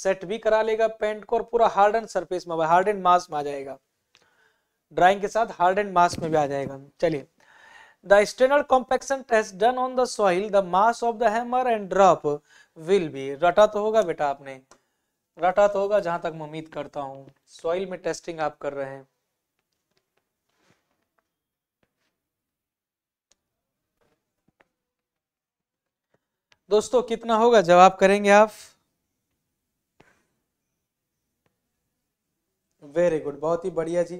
सेट भी करा लेगा पेंट को और पूरा हार्ड एंड सर्फेस में हार्ड एंड मास में आ जाएगा ड्राइंग के साथ हार्ड एंड मास में भी आ जाएगा चलिए the external compaction test done on the soil the mass of the hammer and drop will be रटा तो होगा बेटा आपने रटा तो होगा जहां तक मैं उम्मीद करता हूँ सॉइल में टेस्टिंग आप कर रहे हैं दोस्तों कितना होगा जवाब करेंगे आप वेरी गुड बहुत ही बढ़िया जी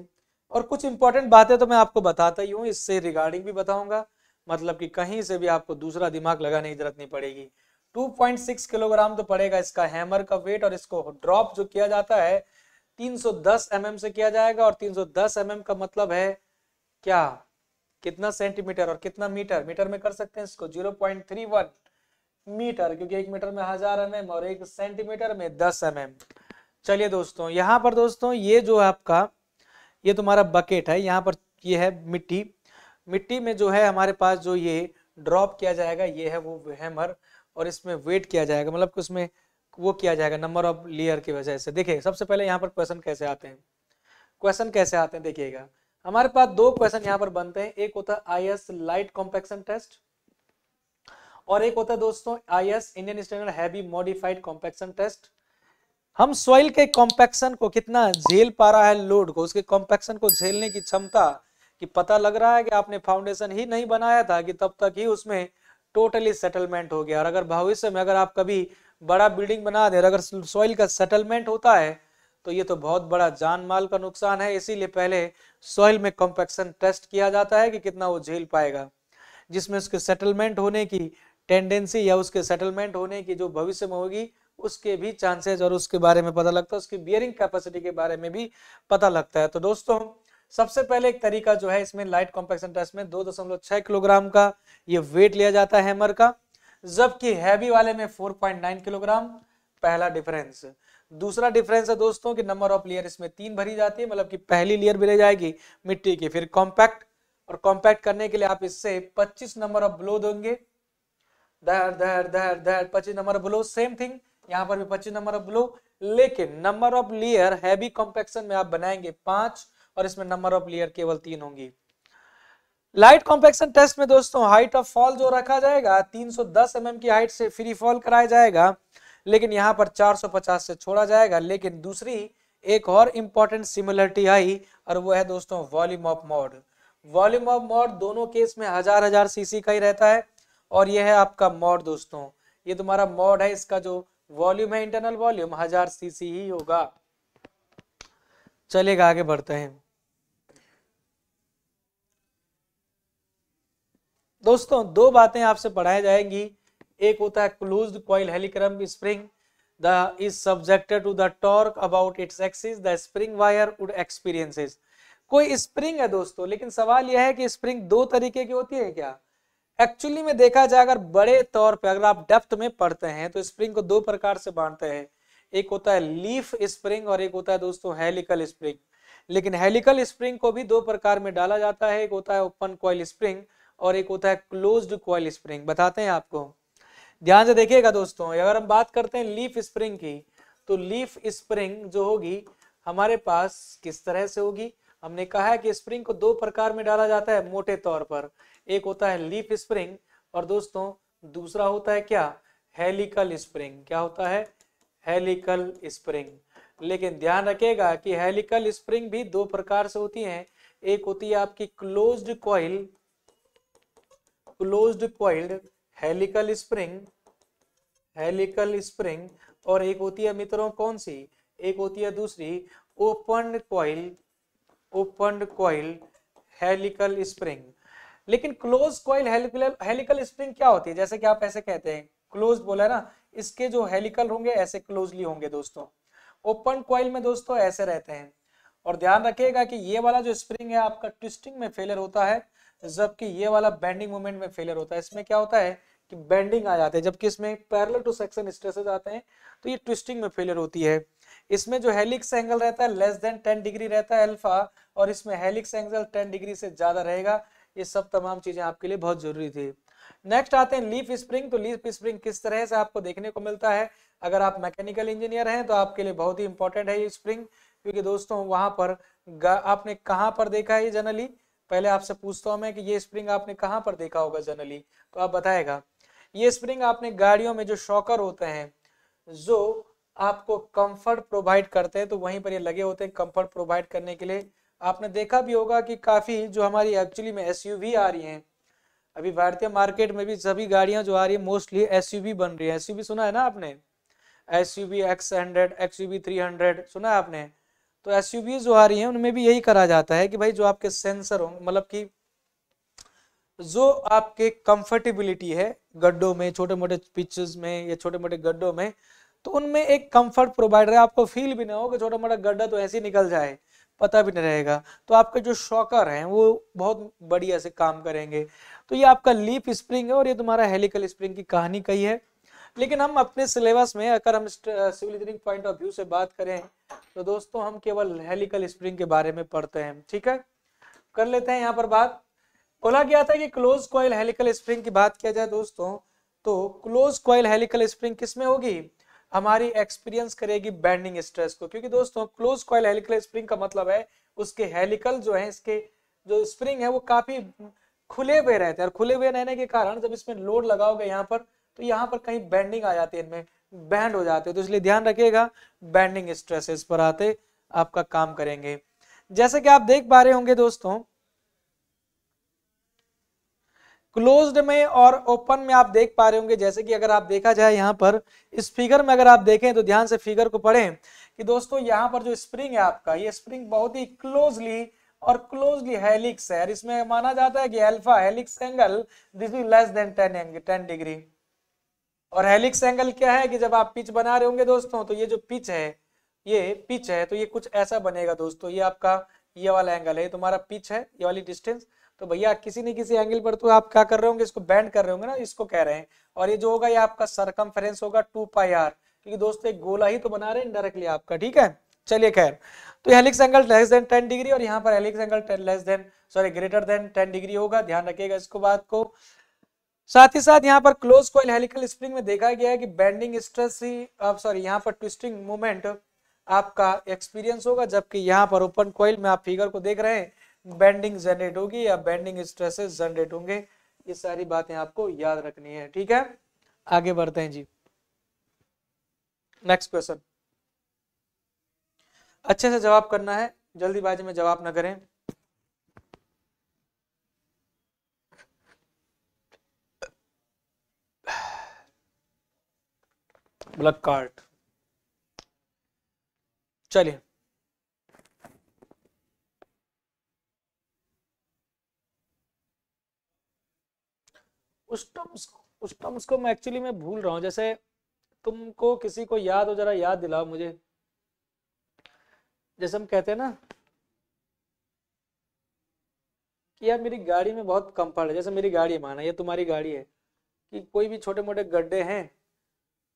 और कुछ इंपॉर्टेंट बातें तो मैं आपको बताता ही हूँ इससे रिगार्डिंग भी बताऊंगा मतलब कि कहीं से भी आपको दूसरा दिमाग लगाने की जरूरत नहीं पड़ेगी 2.6 किलोग्राम तो पड़ेगा इसका हैमर का वेट और इसको ड्रॉप जो किया जाता है 310 mm से किया जाएगा और 310 mm का मतलब है क्या कितना सेंटीमीटर और कितना मीटर मीटर में कर सकते हैं इसको 0.31 मीटर क्योंकि एक मीटर में हजार एम mm और एक सेंटीमीटर में दस एम mm. चलिए दोस्तों यहाँ पर दोस्तों ये जो है आपका ये तुम्हारा बकेट है यहाँ पर ये है मिट्टी मिट्टी में जो है हमारे पास जो ये ड्रॉप किया जाएगा ये है वो हैमर और इसमें वेट किया जाएगा मतलब कि उसमें वो किया जाएगा नंबर ऑफ लेयर की वजह से देखिए सबसे पहले यहाँ पर क्वेश्चन कैसे आते हैं क्वेश्चन कैसे आते हैं देखिएगा हमारे पास दो क्वेश्चन यहाँ पर बनते हैं एक होता है I S light compaction test और एक होता है दोस्तों I S Indian standard heavy modified compaction test हम सॉइल के कॉम्पेक्शन को कितना झेल पा रहा है लोड को उसके कॉम्पेक्शन को झेलने की क्षमता कि पता लग रहा है कि आपने फाउंडेशन ही नहीं बनाया था कि तब तक ही उसमें टोटली सेटलमेंट हो गया और अगर भविष्य में अगर आप कभी बड़ा बिल्डिंग बना दे अगर सॉइल का सेटलमेंट होता है तो ये तो बहुत बड़ा जान माल का नुकसान है इसीलिए पहले सॉइल में कॉम्पेक्शन टेस्ट किया जाता है कि कितना वो झेल पाएगा जिसमें उसके सेटलमेंट होने की टेंडेंसी या उसके सेटलमेंट होने की जो भविष्य में होगी उसके भी चांसेस और उसके बारे में पता लगता है उसकी बियरिंग कैपेसिटी के बारे में भी पता लगता है तो दोस्तों सबसे पहले एक तरीका जो है इसमें लाइट कॉम्पेक्शन टेस्ट में दो दशमलव छह किलोग्राम का ये वेट लिया जाता है हैमर का जबकि हैवी वाले में फोर पॉइंट नाइन किलोग्राम पहला डिफरेंस दूसरा डिफरेंस है दोस्तों कि नंबर ऑफ लेयर इसमें तीन भरी जाती है मतलब कि पहली लेयर भी ले जाएगी मिट्टी की फिर कॉम्पैक्ट और कॉम्पैक्ट करने के लिए आप इससे पच्चीस नंबर ऑफ ब्लो दोगे दर दर दर दर पच्चीस नंबर ब्लू सेम थिंग यहाँ पर भी पच्चीस नंबर ऑफ ब्लू लेकिन number of layer heavy compaction में आप बनाएंगे पांच और इसमें नंबर ऑफ लेयर केवल तीन होंगी लाइट कॉम्पेक्शन टेस्ट में दोस्तों हाइट ऑफ फॉल जो रखा जाएगा 310 सौ mm की हाइट से फ्री फॉल कराया जाएगा लेकिन यहां पर 450 से छोड़ा जाएगा लेकिन दूसरी एक और इम्पोर्टेंट सिमिलरिटी आई और वो है दोस्तों volume of mould volume of mould दोनों केस में हजार हजार सीसी का ही रहता है और यह है आपका मॉड दोस्तों ये तुम्हारा मॉड है इसका जो वॉल्यूम है इंटरनल वॉल्यूम हजार सीसी ही होगा चलेगा आगे बढ़ते हैं दोस्तों दो बातें आपसे पढ़ाई जाएंगी एक होता है closed coil helical spring the is subjected to the torque about its axis the spring wire would experiences कोई स्प्रिंग है दोस्तों लेकिन सवाल यह है कि स्प्रिंग दो तरीके की होती है क्या एक्चुअली में देखा जाए अगर बड़े तौर पे अगर आप डेप्थ में पढ़ते हैं तो स्प्रिंग को दो प्रकार से बांटते हैं एक होता है लीफ स्प्रिंग और एक होता है दोस्तों हेलिकल स्प्रिंग लेकिन हेलिकल स्प्रिंग को भी दो प्रकार में डाला जाता है एक होता है ओपन कॉइल स्प्रिंग और एक होता है क्लोज्ड कॉइल स्प्रिंग बताते हैं आपको ध्यान से देखिएगा दोस्तों अगर हम बात करते हैं लीफ स्प्रिंग की तो लीफ स्प्रिंग जो होगी हमारे पास किस तरह से होगी हमने कहा है कि स्प्रिंग को दो प्रकार में डाला जाता है मोटे तौर पर एक होता है लीफ स्प्रिंग और दोस्तों दूसरा होता है क्या हेलिकल स्प्रिंग क्या होता है हेलिकल स्प्रिंग लेकिन ध्यान रखेगा कि हेलिकल स्प्रिंग भी दो प्रकार से होती हैं एक होती है आपकी closed coil closed coiled helical spring helical spring और एक होती है मित्रों कौन सी एक होती है दूसरी open coil open coil helical spring लेकिन क्लोज कॉइल हेलिकल स्प्रिंग क्या होती है जैसे कि आप ऐसे कहते हैं क्लोज बोला है ना इसके जो हेलिकल होंगे ऐसे क्लोजली होंगे दोस्तों ओपन कॉइल में दोस्तों ऐसे रहते हैं और ध्यान रखिएगा कि ये वाला जो स्प्रिंग है आपका ट्विस्टिंग में फेलियर होता है जबकि ये वाला बेंडिंग मोमेंट में फेलियर होता है इसमें क्या होता है कि बेंडिंग आ जाते हैं जबकि इसमें पैरल टू सेक्शन स्ट्रेसेस आते हैं तो ये ट्विस्टिंग में फेलियर होती है इसमें जो हेलिक्स एंगल रहता है लेस देन टेन डिग्री रहता है अल्फा और इसमें हेलिक्स एंगल टेन डिग्री से ज्यादा रहेगा ये सब तमाम चीजें आपके लिए बहुत जरूरी थी नेक्स्ट आते हैं लीफ स्प्रिंग तो लीफ स्प्रिंग किस तरह से आपको देखने को मिलता है अगर आप मैकेनिकल इंजीनियर हैं तो आपके लिए बहुत ही इंपॉर्टेंट है ये स्प्रिंग क्योंकि दोस्तों वहां पर आपने कहां पर देखा है जनरली पहले आपसे पूछता हूं मैं कि ये स्प्रिंग आपने कहां पर देखा होगा जनरली तो आप बताएगा ये स्प्रिंग आपने गाड़ियों में जो शॉकर होते हैं जो आपको कंफर्ट प्रोवाइड करते हैं तो वहीं पर ये लगे होते हैं कंफर्ट प्रोवाइड करने के लिए आपने देखा भी होगा कि काफ़ी जो हमारी एक्चुअली में एस आ रही हैं अभी भारतीय मार्केट में भी सभी गाड़ियां जो आ रही है मोस्टली एस बन रही है एस सुना है ना आपने S U B X hundred X U B three hundred सुना है आपने तो एस जो आ रही है उनमें भी यही करा जाता है कि भाई जो आपके सेंसर होंगे मतलब कि जो आपके कंफर्टेबिलिटी है गड्ढों में छोटे मोटे पिचेस में या छोटे मोटे गड्ढों में तो उनमें एक कंफर्ट प्रोवाइडर है आपको फील भी ना हो कि छोटा मोटा गड्ढा तो ऐसे ही निकल जाए पता भी नहीं रहेगा तो आपके जो शॉकर हैं वो बहुत बढ़िया से काम करेंगे तो ये आपका लीप स्प्रिंग है और ये तुम्हारा हेलिकल स्प्रिंग की कहानी कही है लेकिन हम अपने सिलेबस में अगर हम civil engineering point of view से बात करें तो दोस्तों हम केवल हेलिकल स्प्रिंग के बारे में पढ़ते हैं ठीक है कर लेते हैं यहाँ पर बात बोला गया था कि क्लोज क्वाइल हेलिकल स्प्रिंग की बात किया जाए दोस्तों तो क्लोज क्वाइल हेलिकल स्प्रिंग किसमें होगी हमारी एक्सपीरियंस करेगी बैंडिंग स्ट्रेस को क्योंकि दोस्तों क्लोज कॉयल हेलिकल स्प्रिंग का मतलब है उसके हेलिकल जो है इसके जो स्प्रिंग है वो काफी खुले हुए रहते हैं और खुले हुए रहने के कारण जब इसमें लोड लगाओगे यहाँ पर तो यहाँ पर कहीं बैंडिंग आ जाती है इनमें बैंड हो जाते हैं तो इसलिए ध्यान रखिएगा बैंडिंग स्ट्रेसेस पर आते आपका काम करेंगे जैसे कि आप देख पा रहे होंगे दोस्तों क्लोज्ड में और ओपन में आप देख पा रहे होंगे जैसे कि अगर आप देखा जाए यहाँ पर इस फिगर में अगर आप देखें तो ध्यान से फिगर को पढ़ें कि दोस्तों यहाँ पर जो स्प्रिंग है आपका ये स्प्रिंग बहुत ही क्लोजली और क्लोजली हेलिक्स है इसमें माना जाता है कि alpha helix angle this is less than ten angle ten degree और हेलिक्स एंगल क्या है कि जब आप पिच बना रहे होंगे दोस्तों तो ये जो पिच है ये पिच है तो ये कुछ ऐसा बनेगा दोस्तों ये आपका ये वाला एंगल है तुम्हारा पिच है ये वाली डिस्टेंस तो भैया किसी न किसी एंगल पर तो आप क्या कर रहे होंगे इसको बैंड कर रहे होंगे ना इसको कह रहे हैं और ये जो होगा ये आपका सरकम होगा टू पाई आर क्योंकि दोस्तों एक गोला ही तो बना रहे हैं डायरेक्टली आपका ठीक है चलिए खैर तो helix angle less than ten degree और यहाँ पर helix angle less than sorry greater than ten degree होगा ध्यान रखिएगा इसको बात को साथ ही साथ यहाँ पर क्लोज कोयल हेलिकल स्प्रिंग में देखा गया है कि बैंडिंग स्ट्रेस ही सॉरी यहाँ पर ट्विस्टिंग मूवमेंट आपका एक्सपीरियंस होगा जबकि यहाँ पर ओपन कोयल में आप फिगर को देख रहे हैं बेंडिंग जनरेट होगी या बेंडिंग स्ट्रेसेस जनरेट होंगे ये सारी बातें आपको याद रखनी है ठीक है आगे बढ़ते हैं जी नेक्स्ट क्वेश्चन अच्छे से जवाब करना है जल्दीबाजी में जवाब ना करें ब्लैक कार्ड चलिए उस टर्म्स उस टर्म्स को मैं एक्चुअली मैं भूल रहा हूँ जैसे तुमको किसी को याद हो जरा याद दिलाओ मुझे जैसे हम कहते हैं ना कि यार मेरी गाड़ी में बहुत कंफर्ट है जैसे मेरी गाड़ी है माना ये तुम्हारी गाड़ी है कि कोई भी छोटे मोटे गड्ढे हैं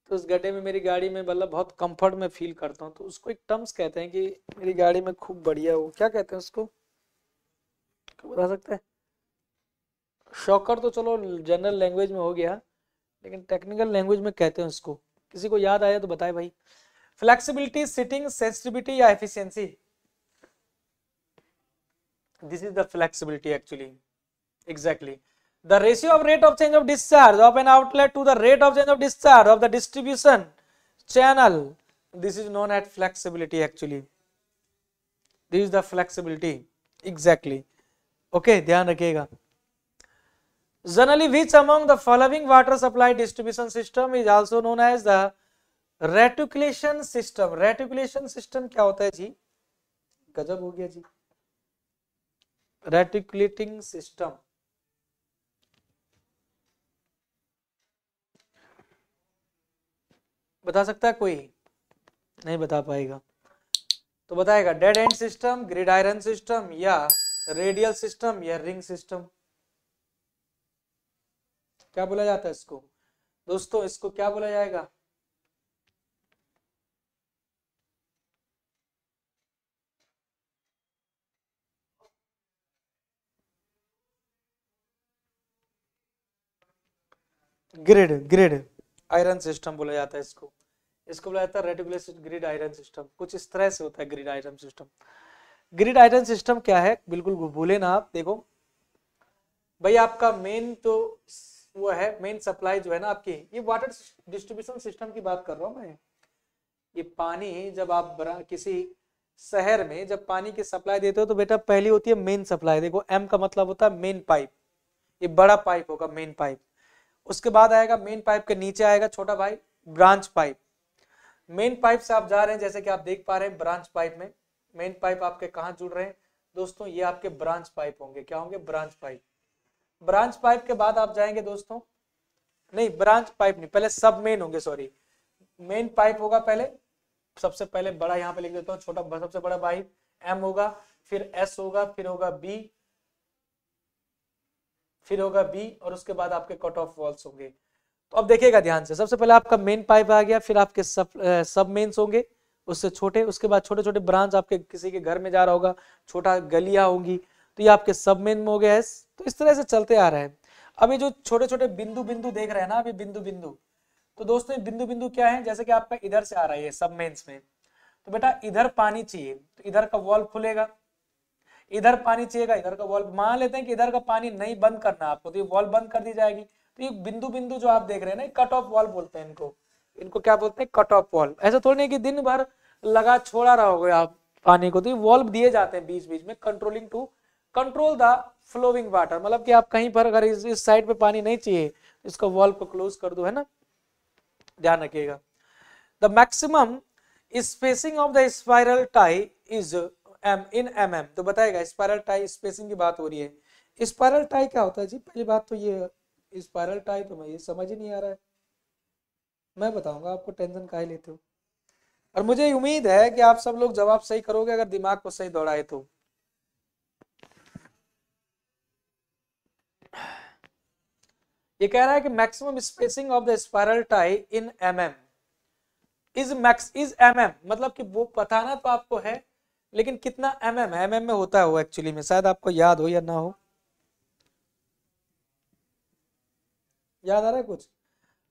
तो उस गड्ढे में मेरी गाड़ी में मतलब बहुत कंफर्ट में फील करता हूँ तो उसको एक टर्म्स कहते हैं कि मेरी गाड़ी में खूब बढ़िया हो क्या कहते हैं उसको बता सकते हैं शॉकर तो चलो जनरल लैंग्वेज में हो गया लेकिन टेक्निकल लैंग्वेज में कहते हैं उसको किसी को याद आया तो बताए भाई फ्लेक्सिबिलिटी सिटिंग सेंसिटिविटी या efficiency this is the flexibility actually exactly the ratio of rate of change of discharge of an outlet to the rate of change of discharge of the distribution channel this is known at flexibility actually this is the flexibility exactly okay ध्यान रखिएगा Generally, which among the following water supply distribution system is also known as the reticulation system? Reticulation system क्या होता है जी गजब हो गया जी reticulating system बता सकता है कोई नहीं बता पाएगा तो बताएगा dead end system grid iron system या रेडियल सिस्टम या रिंग सिस्टम क्या बोला जाता है इसको दोस्तों इसको क्या बोला जाएगा ग्रिड ग्रिड आयरन सिस्टम बोला जाता है इसको इसको बोला जाता है रेटिकुलेटेड ग्रिड आयरन सिस्टम कुछ इस तरह से होता है grid iron system grid iron system क्या है बिल्कुल भूले ना आप देखो भाई आपका मेन तो वो है मेन सप्लाई जो है ना आपकी ये वाटर डिस्ट्रीब्यूशन सिस्टम की बात कर रहा हूँ मैं ये पानी जब आप किसी शहर में जब पानी की सप्लाई देते हो तो बेटा पहली होती है मेन सप्लाई देखो एम का मतलब होता है मेन पाइप ये बड़ा पाइप होगा मेन पाइप उसके बाद आएगा मेन पाइप के नीचे आएगा छोटा भाई ब्रांच पाइप मेन पाइप से आप जा रहे हैं जैसे कि आप देख पा रहे हैं ब्रांच पाइप में मेन पाइप आपके कहाँ जुड़ रहे हैं दोस्तों ये आपके ब्रांच पाइप होंगे क्या होंगे ब्रांच पाइप ब्रांच पाइप के बाद आप जाएंगे दोस्तों नहीं ब्रांच पाइप नहीं पहले सब मेन होंगे सॉरी मेन पाइप होगा पहले सबसे पहले बड़ा यहाँ पे लिख देता हूँ छोटा सबसे बड़ा पाइप एम होगा फिर एस होगा फिर होगा बी फिर होगा बी और उसके बाद आपके कट ऑफ वॉल्स होंगे तो अब देखिएगा ध्यान से सबसे पहले आपका मेन पाइप आ गया फिर आपके सब सब मेन्स होंगे उससे छोटे उसके बाद छोटे छोटे ब्रांच आपके किसी के घर में जा रहा होगा छोटा गलियां होंगी तो ये आपके सबमेन में हो गया एस तो इस तरह से चलते आ रहा है अभी जो छोटे छोटे बिंदु बिंदु देख रहे हैं ना अभी बिंदु बिंदु तो दोस्तों बिंदु बिंदु क्या है जैसे कि आपका इधर से आ रहा है सब मेन्स में तो बेटा इधर पानी चाहिए तो इधर का वॉल्व खुलेगा इधर पानी चाहिएगा इधर का वॉल्व मान लेते हैं कि इधर का पानी नहीं बंद करना आपको तो ये वॉल्व बंद कर दी जाएगी तो ये बिंदु बिंदु जो आप देख रहे हैं ना कट ऑफ वॉल्व बोलते हैं इनको इनको क्या बोलते हैं कट ऑफ वॉल्व ऐसा थोड़ी नहीं कि दिन भर लगा छोड़ा रहोगे आप पानी को तो ये वॉल्व दिए जाते हैं बीच बीच में controlling to control the flowing water मतलब कि आप कहीं पर अगर इस इस साइड पे पानी नहीं चाहिए इसको वॉल्व को क्लोज कर दो है ना ध्यान रखिएगा the maximum spacing of the spiral tie is M in M M तो बताएगा स्पाइरल टाई स्पेसिंग की बात हो रही है स्पाइरल टाई क्या होता है जी पहली बात तो ये स्पाइरल टाई तो मैं ये समझ ही नहीं आ रहा है मैं बताऊंगा आपको टेंशन का लेते हो और मुझे उम्मीद है कि आप सब लोग जवाब सही करोगे अगर दिमाग को सही दौड़ाए तो ये कह रहा है कि maximum spacing of the spiral tie in M M is max is M M मतलब कि वो बताना तो आपको है लेकिन कितना एम एम एम एम में होता है वो एक्चुअली में शायद आपको याद हो या ना हो याद आ रहा है कुछ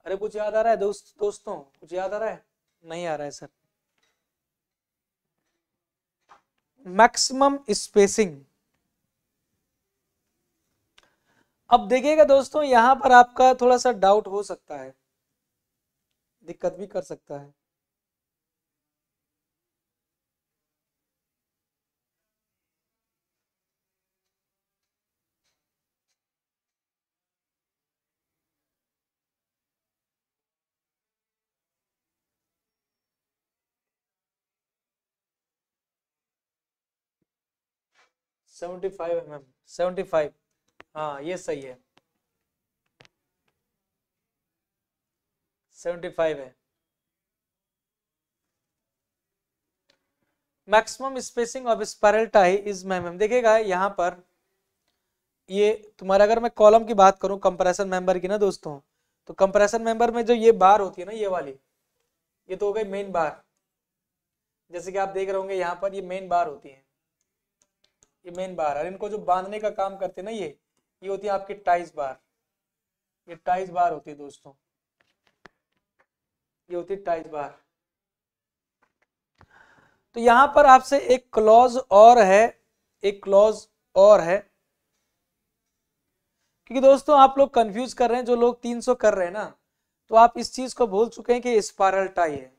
अरे कुछ याद आ रहा है दोस्त दोस्तों कुछ याद आ रहा है नहीं आ रहा है सर मैक्सिमम स्पेसिंग अब देखिएगा दोस्तों यहां पर आपका थोड़ा सा डाउट हो सकता है दिक्कत भी कर सकता है seventy five M M seventy five हाँ ये सही है सेवेंटी फाइव है maximum spacing of spiral tie is ma'am देखिएगा यहाँ पर ये तुम्हारा अगर मैं कॉलम की बात करूं कंप्रेशन मेंबर की ना दोस्तों तो कंप्रेशन मेंबर में जो ये बार होती है ना ये वाली ये तो हो गई मेन बार जैसे कि आप देख रहे होंगे यहाँ पर ये मेन बार होती है ये मेन बार और इनको जो बांधने का काम करते हैं ना ये ये होती है आपकी टाइस बार ये टाइस बार होती है दोस्तों ये होती है टाइस बार तो यहां पर आपसे एक क्लॉज और है एक क्लॉज और है क्योंकि दोस्तों आप लोग कंफ्यूज कर रहे हैं जो लोग 300 कर रहे हैं ना तो आप इस चीज को भूल चुके हैं कि स्पायरल टाई है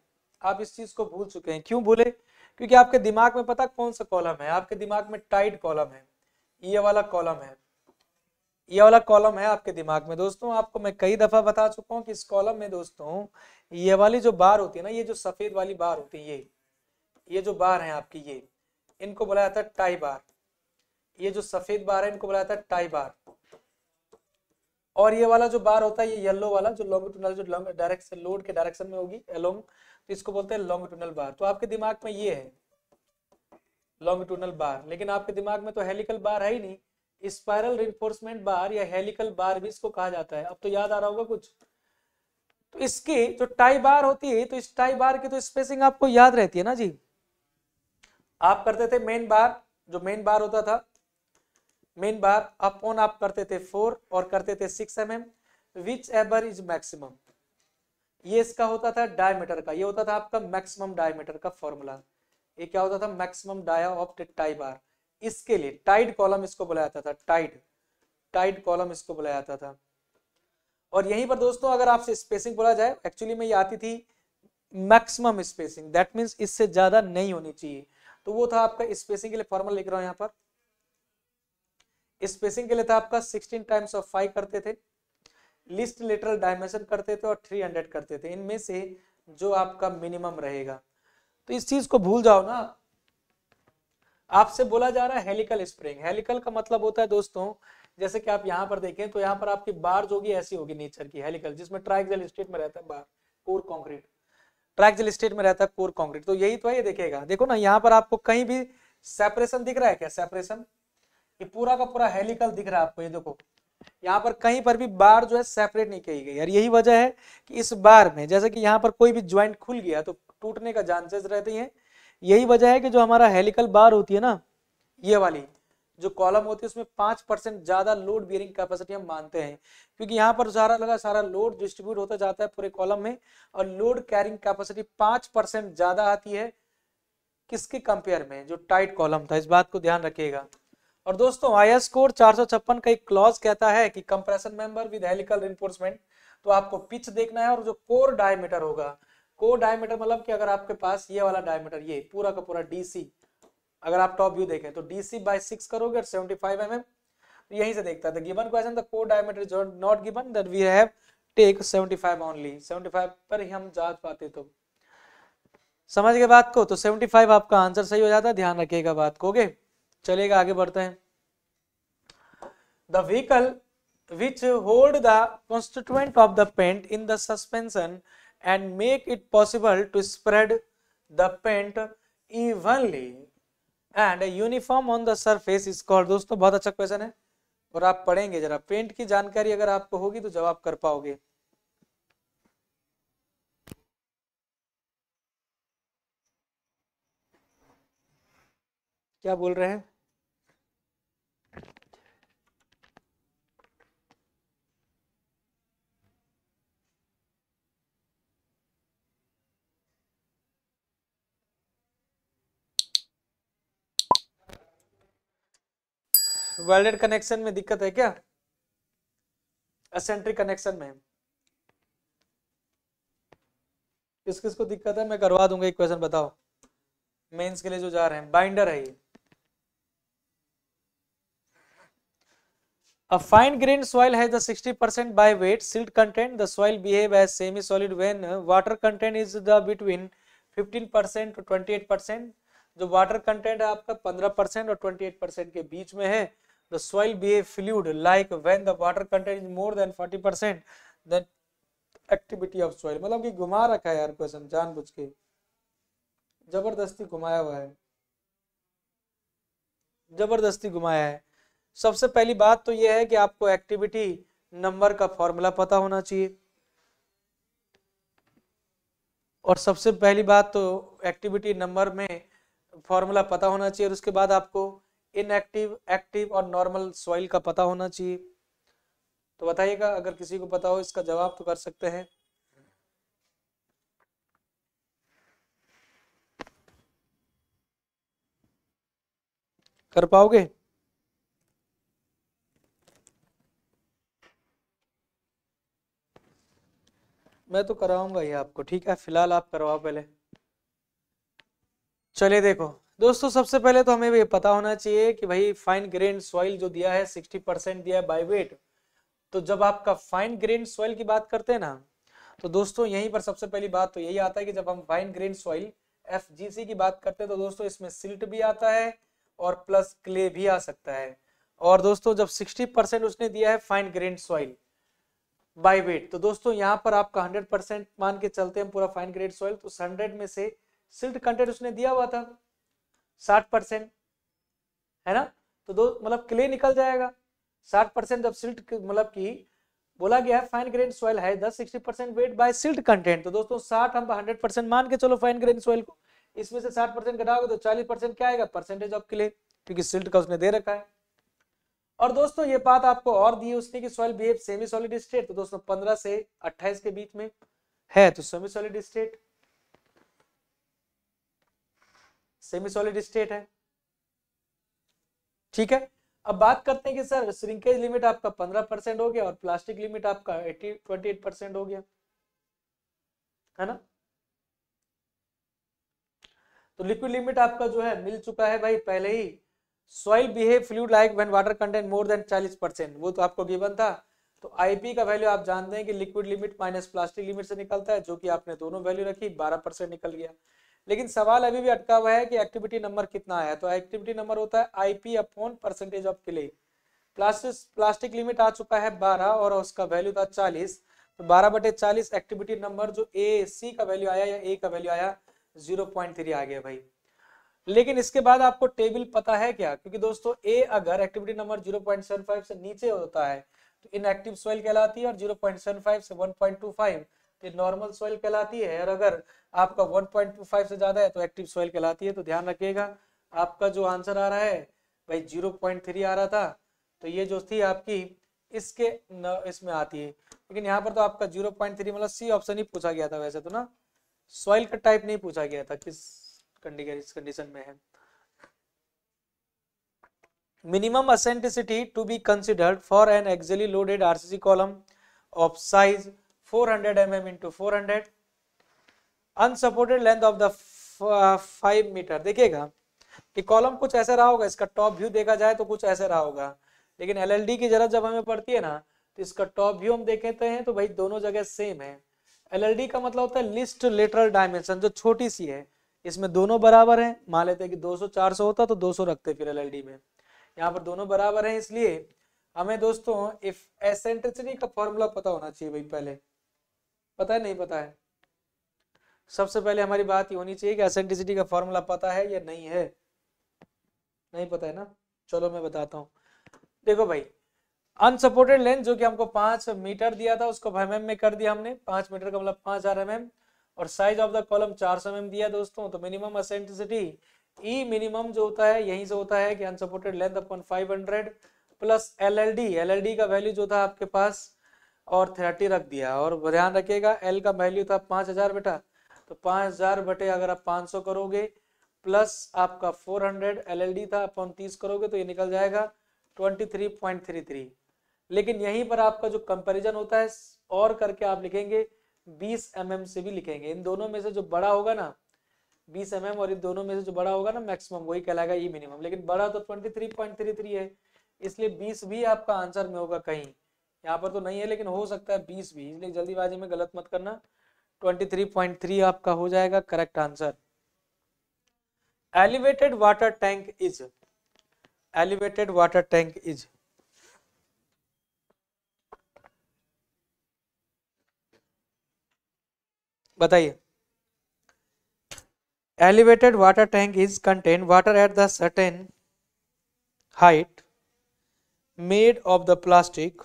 आप इस चीज को भूल चुके हैं क्यों भूले क्योंकि आपके दिमाग में पता कौन सा कॉलम है आपके दिमाग में टाइट कॉलम है ये वाला कॉलम है ये वाला कॉलम है आपके दिमाग में दोस्तों आपको मैं कई दफा बता चुका हूँ कि इस कॉलम में दोस्तों ये वाली जो बार होती है ना ये जो सफेद वाली बार होती है ये ये जो बार है आपकी ये इनको बोला जाता है टाई बार ये जो सफेद बार है इनको बोला जाता है टाई बार और ये वाला जो बार होता है ये येलो वाला जो लॉन्गिट्यूनल जो डायरेक्शन लोड के डायरेक्शन में होगी एलोंग तो इसको बोलते हैं लॉन्ग टूनल बार तो आपके दिमाग में ये है लॉन्ग टूनल बार लेकिन आपके दिमाग में तो हेलिकल बार है ही नहीं स्पायरल रिन्फोर्समेंट बार या हेलिकल बार भी इसको कहा जाता है अब तो याद आ रहा होगा कुछ तो इसकी जो टाई बार होती है तो इस टाई बार की तो स्पेसिंग आपको याद रहती है ना जी आप करते थे मेन बार जो मेन बार होता था मेन बार अप ऑन आप करते थे फोर और करते थे six M M whichever is maximum ये इसका होता था डायमीटर का ये होता था आपका मैक्सिमम डायमीटर का फॉर्मूला ये क्या होता था maximum dia of tie bar इसके लिए टाइड कॉलम इसको बोला जाता था टाइड टाइड कॉलम इसको बोला जाता था और यहीं पर दोस्तों अगर आपसे स्पेसिंग बोला जाए एक्चुअली में ये आती थी मैक्सिमम स्पेसिंग दैट मीन्स इससे ज्यादा नहीं होनी चाहिए तो वो था आपका स्पेसिंग के लिए फॉर्मल लिख रहा हूं यहां पर स्पेसिंग के लिए था आपका 16 टाइम्स ऑफ फाइव करते थे लिस्ट लेटरल डायमेंशन करते थे और 300 करते थे इनमें से जो आपका मिनिमम रहेगा तो इस चीज को भूल जाओ ना आपसे बोला जा रहा है हेलिकल स्प्रिंग हेलिकल का मतलब होता है दोस्तों जैसे कि आप यहाँ पर देखें तो यहाँ पर आपकी बार जो होगी ऐसी होगी नेचर की हेलिकल जिसमें ट्राइक्सल स्टेट में रहता है bar core concrete triaxial state में रहता है कोर कॉन्क्रीट तो यही तो है ये देखेगा देखो ना यहाँ पर आपको कहीं भी सेपरेशन दिख रहा है क्या सेपरेशन ये पूरा का पूरा हेलिकल दिख रहा है आपको ये देखो यहाँ पर कहीं पर भी बार जो है सेपरेट नहीं कही गई और यही वजह है कि इस बार में जैसे कि यहाँ पर कोई भी ज्वाइंट खुल गया तो टूटने का चांसेस रहते हैं यही वजह है कि जो हमारा हेलिकल बार होती है ना ये वाली जो कॉलम होती है उसमें पांच परसेंट ज्यादा लोड बियरिंग कैपेसिटी हम मानते हैं क्योंकि यहाँ पर सारा लगा सारा लोड डिस्ट्रीब्यूट होता जाता है पूरे कॉलम में और लोड कैरिंग कैपेसिटी पांच परसेंट ज्यादा आती है किसके कंपेयर में जो टाइट कॉलम था इस बात को ध्यान रखिएगा और दोस्तों आई एस कोड चार का एक क्लॉज कहता है कि compression member with helical reinforcement तो आपको पिच देखना है और जो कोर डायमीटर होगा को डायमीटर मतलब कि अगर आपके पास ये वाला डायमीटर ये पूरा का पूरा डीसी अगर आप टॉप व्यू देखें तो डीसी बाय सिक्स करोगे और सेवेंटी फाइव एम एम यहीं से देखता है गिवन क्वेश्चन को diameter is not given that we have take 75 only 75 पर ही हम जा पाते तो समझ गए बात को तो 75 आपका आंसर सही हो जाता है ध्यान रखिएगा बात को ओके चलिएगा आगे बढ़ते हैं the vehicle which hold the constituent of the paint in the suspension and make it possible to spread the paint evenly and uniform on the surface is called दोस्तों बहुत अच्छा क्वेश्चन है और आप पढ़ेंगे जरा पेंट की जानकारी अगर आपको होगी तो जवाब कर पाओगे क्या बोल रहे हैं वेल्डेड कनेक्शन में दिक्कत है क्या असेंट्रिक कनेक्शन में किस किस को दिक्कत है मैं करवा दूंगा इक्वेशन बताओ मेंस के लिए जो जा रहे हैं बाइंडर है a fine grain soil has the percent by weight silt content the soil behave as semi solid when water content is the between 15% percent to twenty जो वाटर कंटेंट है आपका 15% और 28% के बीच में है the soil behave fluid like when the water content is more than 40 percent then activity of soil मतलब कि घुमा रखा है यार क्वेश्चन जानबूझ के जबरदस्ती घुमाया हुआ है जबरदस्ती घुमाया है सबसे पहली बात तो यह है कि आपको एक्टिविटी नंबर का फॉर्मूला पता होना चाहिए और सबसे पहली बात तो एक्टिविटी नंबर में फॉर्मूला पता होना चाहिए और उसके बाद आपको इनएक्टिव एक्टिव और नॉर्मल सॉइल का पता होना चाहिए तो बताइएगा अगर किसी को पता हो इसका जवाब तो कर सकते हैं कर पाओगे मैं तो कराऊंगा ही आपको ठीक है फिलहाल आप करवाओ पहले चलिए देखो दोस्तों सबसे पहले तो हमें ये पता होना चाहिए कि भाई फाइन ग्रेन सॉइल जो दिया है 60 परसेंट दिया है बाय वेट तो जब आपका फाइन ग्रेन सॉइल की बात करते हैं ना तो दोस्तों यहीं पर सबसे पहली बात तो यही आता है कि जब हम फाइन ग्रेन सॉइल एफ की बात करते हैं तो दोस्तों इसमें सिल्ट भी आता है और प्लस क्ले भी आ सकता है और दोस्तों जब सिक्सटी उसने दिया है fine grain soil by weight तो दोस्तों यहाँ पर आपका हंड्रेड मान के चलते हैं पूरा फाइन ग्रेन सॉइल तो हंड्रेड में से सिल्ट कंटेंट उसने दिया हुआ था साठ परसेंट है ना तो दो मतलब क्ले निकल जाएगा साठ परसेंट जब सिल्ट मतलब कि बोला गया है फाइन ग्रेन सॉइल है दस sixty percent weight by silt content तो दोस्तों साठ हम हंड्रेड परसेंट मान के चलो फाइन ग्रेन सॉइल को इसमें से साठ परसेंट घटाओगे तो चालीस परसेंट क्या आएगा परसेंटेज ऑफ क्ले क्योंकि सिल्ट का उसने दे रखा है और दोस्तों ये बात आपको और दी उसने की soil behave semi solid state तो दोस्तों पंद्रह से अट्ठाईस के बीच में है तो semi solid state semi solid state है ठीक है अब बात करते हैं कि सर श्रिंकेज लिमिट आपका पंद्रह परसेंट हो गया और प्लास्टिक लिमिट आपका एटी ट्वेंटी एट परसेंट हो गया है ना तो लिक्विड लिमिट आपका जो है मिल चुका है भाई पहले ही soil behave fluid like when water content more than 40 percent वो तो आपको गिवन था तो आईपी का वैल्यू आप जानते हैं कि liquid limit minus plastic limit से निकलता है जो कि आपने दोनों वैल्यू रखी बारह परसेंट निकल गया लेकिन सवाल अभी भी अटका हुआ है कि एक्टिविटी नंबर कितना है तो एक्टिविटी नंबर होता है IP upon percentage of clay plastic plastic limit आ चुका है 12 और उसका वैल्यू था 40 तो 12 बटे चालीस एक्टिविटी नंबर जो ए सी का वैल्यू आया या ए का वैल्यू आया 0.3 आ गया भाई लेकिन इसके बाद आपको टेबल पता है क्या क्योंकि दोस्तों ए अगर एक्टिविटी नंबर 0.75 से नीचे होता है तो इनएक्टिव सॉइल कहलाती है और 0.75 से 1.25 ये नॉर्मल सॉइल कहलाती है और अगर आपका 1.25 से ज्यादा है तो एक्टिव सॉइल कहलाती है तो ध्यान रखिएगा आपका जो आंसर आ रहा है भाई 0.3 आ रहा था तो ये जो थी आपकी इसके न, इसमें आती है लेकिन यहाँ पर तो आपका 0.3 मतलब सी ऑप्शन ही पूछा गया था वैसे तो ना सॉइल का टाइप नहीं पूछा गया था किस कंडीशन में है minimum eccentricity to be considered for an axially loaded RCC column of size 400 mm into 400 unsupported length of the 5 uh, meter देखिएगा कि कॉलम कुछ ऐसे रहा होगा इसका टॉप व्यू देखा जाए तो कुछ ऐसे रहा होगा लेकिन एलएलडी की जरूरत जब हमें पड़ती है ना तो इसका टॉप व्यू हम देखते हैं तो भाई दोनों जगह सेम है एलएलडी का मतलब होता है लिस्ट लेटरल डायमेंशन जो छोटी सी है इसमें दोनों बराबर हैं मान लेते हैं कि 200 400 होता तो 200 रखते फिर एलएलडी में यहाँ पर दोनों बराबर हैं इसलिए हमें दोस्तों इफ एसेंट्रिसिटी का फॉर्मूला पता होना चाहिए भाई पहले पता है नहीं पता है सबसे पहले हमारी बात ये होनी चाहिए कि असेंटिसिटी का फॉर्मूला पता है या नहीं है नहीं पता है ना चलो मैं बताता हूँ देखो भाई अनसपोर्टेड लेंथ जो कि हमको पांच मीटर दिया था उसको एम एम mm में कर दिया हमने पांच मीटर का मतलब पांच आर एम एम और साइज ऑफ द कॉलम चार सौ एम mm दिया दोस्तों तो मिनिमम असेंटिसिटी ई मिनिमम जो होता है यहीं से होता है कि unsupported length upon hundred plus L L L D L D का वैल्यू जो था आपके पास और थर्टी रख दिया और ध्यान रखिएगा एल का वैल्यू था पाँच हज़ार बेटा तो पाँच हज़ार बटे अगर आप पाँच सौ करोगे प्लस आपका four hundred L L D था अपन तीस करोगे तो ये निकल जाएगा twenty three point three three लेकिन यहीं पर आपका जो कंपेरिजन होता है और करके आप लिखेंगे बीस एम mm से भी लिखेंगे इन दोनों में से जो बड़ा होगा ना बीस एम mm और इन दोनों में से जो बड़ा होगा ना मैक्सिमम वही कहलाएगा ई e मिनिमम लेकिन बड़ा तो twenty three point three three है इसलिए बीस भी आपका आंसर में होगा कहीं यहाँ पर तो नहीं है लेकिन हो सकता है बीस भी इसलिए जल्दीबाजी में गलत मत करना ट्वेंटी थ्री पॉइंट थ्री आपका हो जाएगा correct answer elevated water tank is elevated water tank is बताइए elevated water tank is contain water at the certain height made of the plastic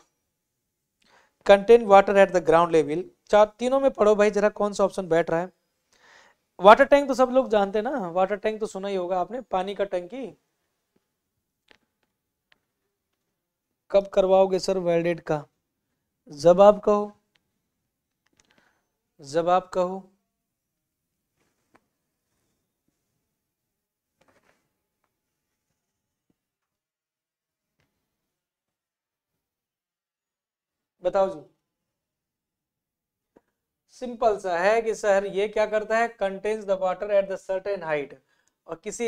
contain water at the ground level चार तीनों में पढ़ो भाई जरा कौन सा ऑप्शन बैठ रहा है वाटर टैंक तो सब लोग जानते हैं ना वाटर टैंक तो सुना ही होगा आपने पानी का टंकी कब करवाओगे सर वेल्डेड का जब आप कहो जब आप कहो बताओ जी सिंपल सा है कि सर ये क्या करता है contains the water at the certain height और किसी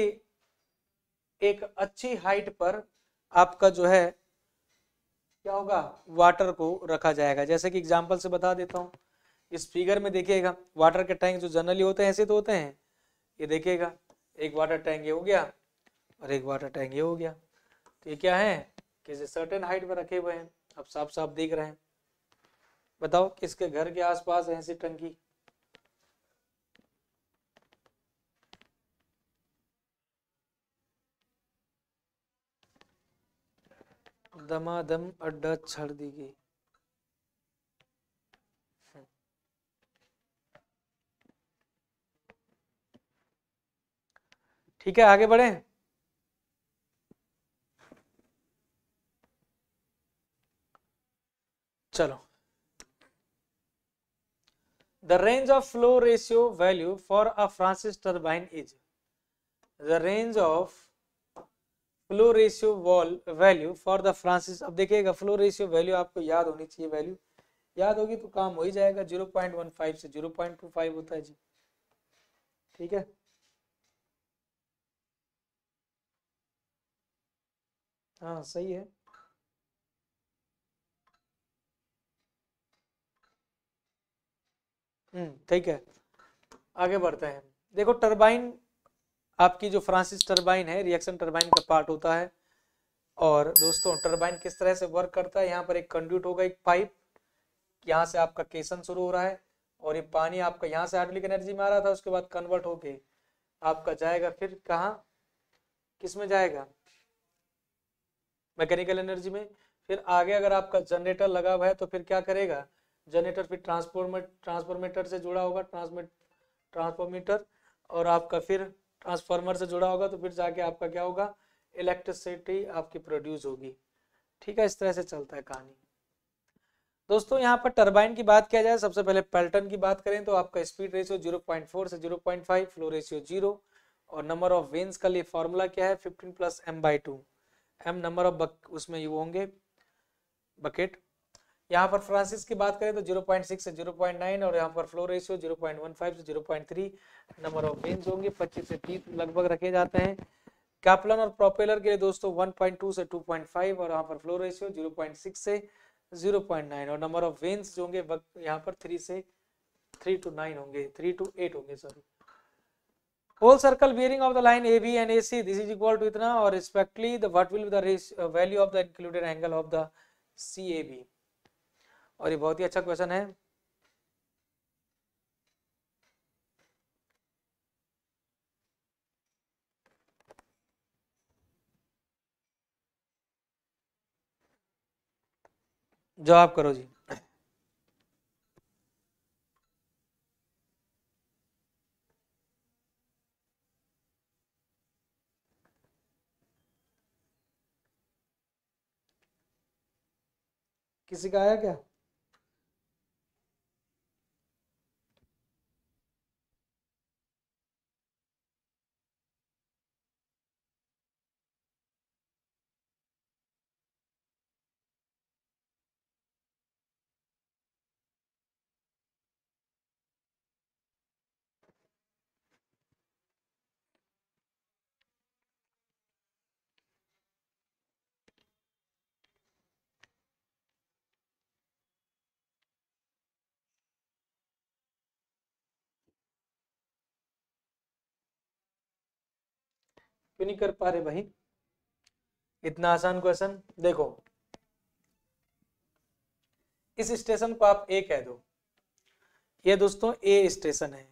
एक अच्छी हाइट पर आपका जो है क्या होगा वाटर को रखा जाएगा जैसे कि एग्जांपल से बता देता हूँ इस फिगर में देखिएगा वाटर के टैंक जो जनरली होते हैं ऐसे तो होते हैं ये देखिएगा एक वाटर टैंक ये हो गया और एक वाटर टैंक ये हो गया तो ये क्या है किसी सर्टेन हाइट पर रखे हुए हैं आप साफ साफ देख रहे हैं बताओ किसके घर के आसपास है ऐसी टंकी दमादम अड्डा छड़ दी गई ठीक है आगे बढ़े चलो The range of flow ratio value for a Francis turbine is the range of flow ratio wall value for the Francis अब देखिएगा फ्लो रेशियो वैल्यू आपको याद होनी चाहिए वैल्यू याद होगी तो काम हो ही जाएगा 0.15 से 0.25 होता है जी ठीक है हाँ सही है हम्म, ठीक है आगे बढ़ते हैं देखो टरबाइन आपकी जो फ्रांसिस टरबाइन है रिएक्शन टरबाइन का पार्ट होता है और दोस्तों टरबाइन किस तरह से वर्क करता है यहाँ पर एक कंड्यूट होगा एक पाइप यहाँ से आपका केसन शुरू हो रहा है और ये पानी आपका यहाँ से हाइड्रोलिक एनर्जी में आ रहा था उसके बाद कन्वर्ट होके आपका जाएगा फिर कहाँ किस में जाएगा मैकेनिकल एनर्जी में फिर आगे अगर आपका जनरेटर लगा हुआ है तो फिर क्या करेगा जनरेटर फिर ट्रांसफॉर्मर ट्रांसफॉर्मेटर से जुड़ा होगा ट्रांसमिट ट्रांसफॉर्मीटर और आपका फिर ट्रांसफार्मर से जुड़ा होगा तो फिर जाके आपका क्या होगा इलेक्ट्रिसिटी आपकी प्रोड्यूस होगी ठीक है इस तरह से चलता है कहानी दोस्तों यहाँ पर टरबाइन की बात किया जाए सबसे पहले पेल्टन की बात करें तो आपका स्पीड रेशियो 0.4 से 0.5 फ्लो रेशियो जीरो और नंबर ऑफ वेन्स का लिए फॉर्मूला क्या है 15 plus M by two M number of उसमें ये होंगे बकेट यहाँ पर फ्रांसिस की बात करें तो 0.6 से 0.9 और यहाँ पर फ्लो रेशियो 0.15 से 0.3 नंबर ऑफ वेन्स होंगे 25 से 30 लगभग रखे जाते हैं कैपलन और प्रोपेलर के लिए दोस्तों 1.2 से 2.5 और यहाँ पर फ्लो रेशियो 0.6 से 0.9 और नंबर ऑफ वेन्स जो होंगे यहाँ पर 3 से 3 टू 9 होंगे 3 टू 8 होंगे sorry whole circle bearing of the line A B and A C this is equal to इतना और respectively the what will the value of the included angle of the C A B और ये बहुत ही अच्छा क्वेश्चन है जवाब करो जी किसी का आया क्या क्यों नहीं कर पा रहे भाई इतना आसान क्वेश्चन देखो इस स्टेशन को आप ए कह दो ये दोस्तों ए स्टेशन है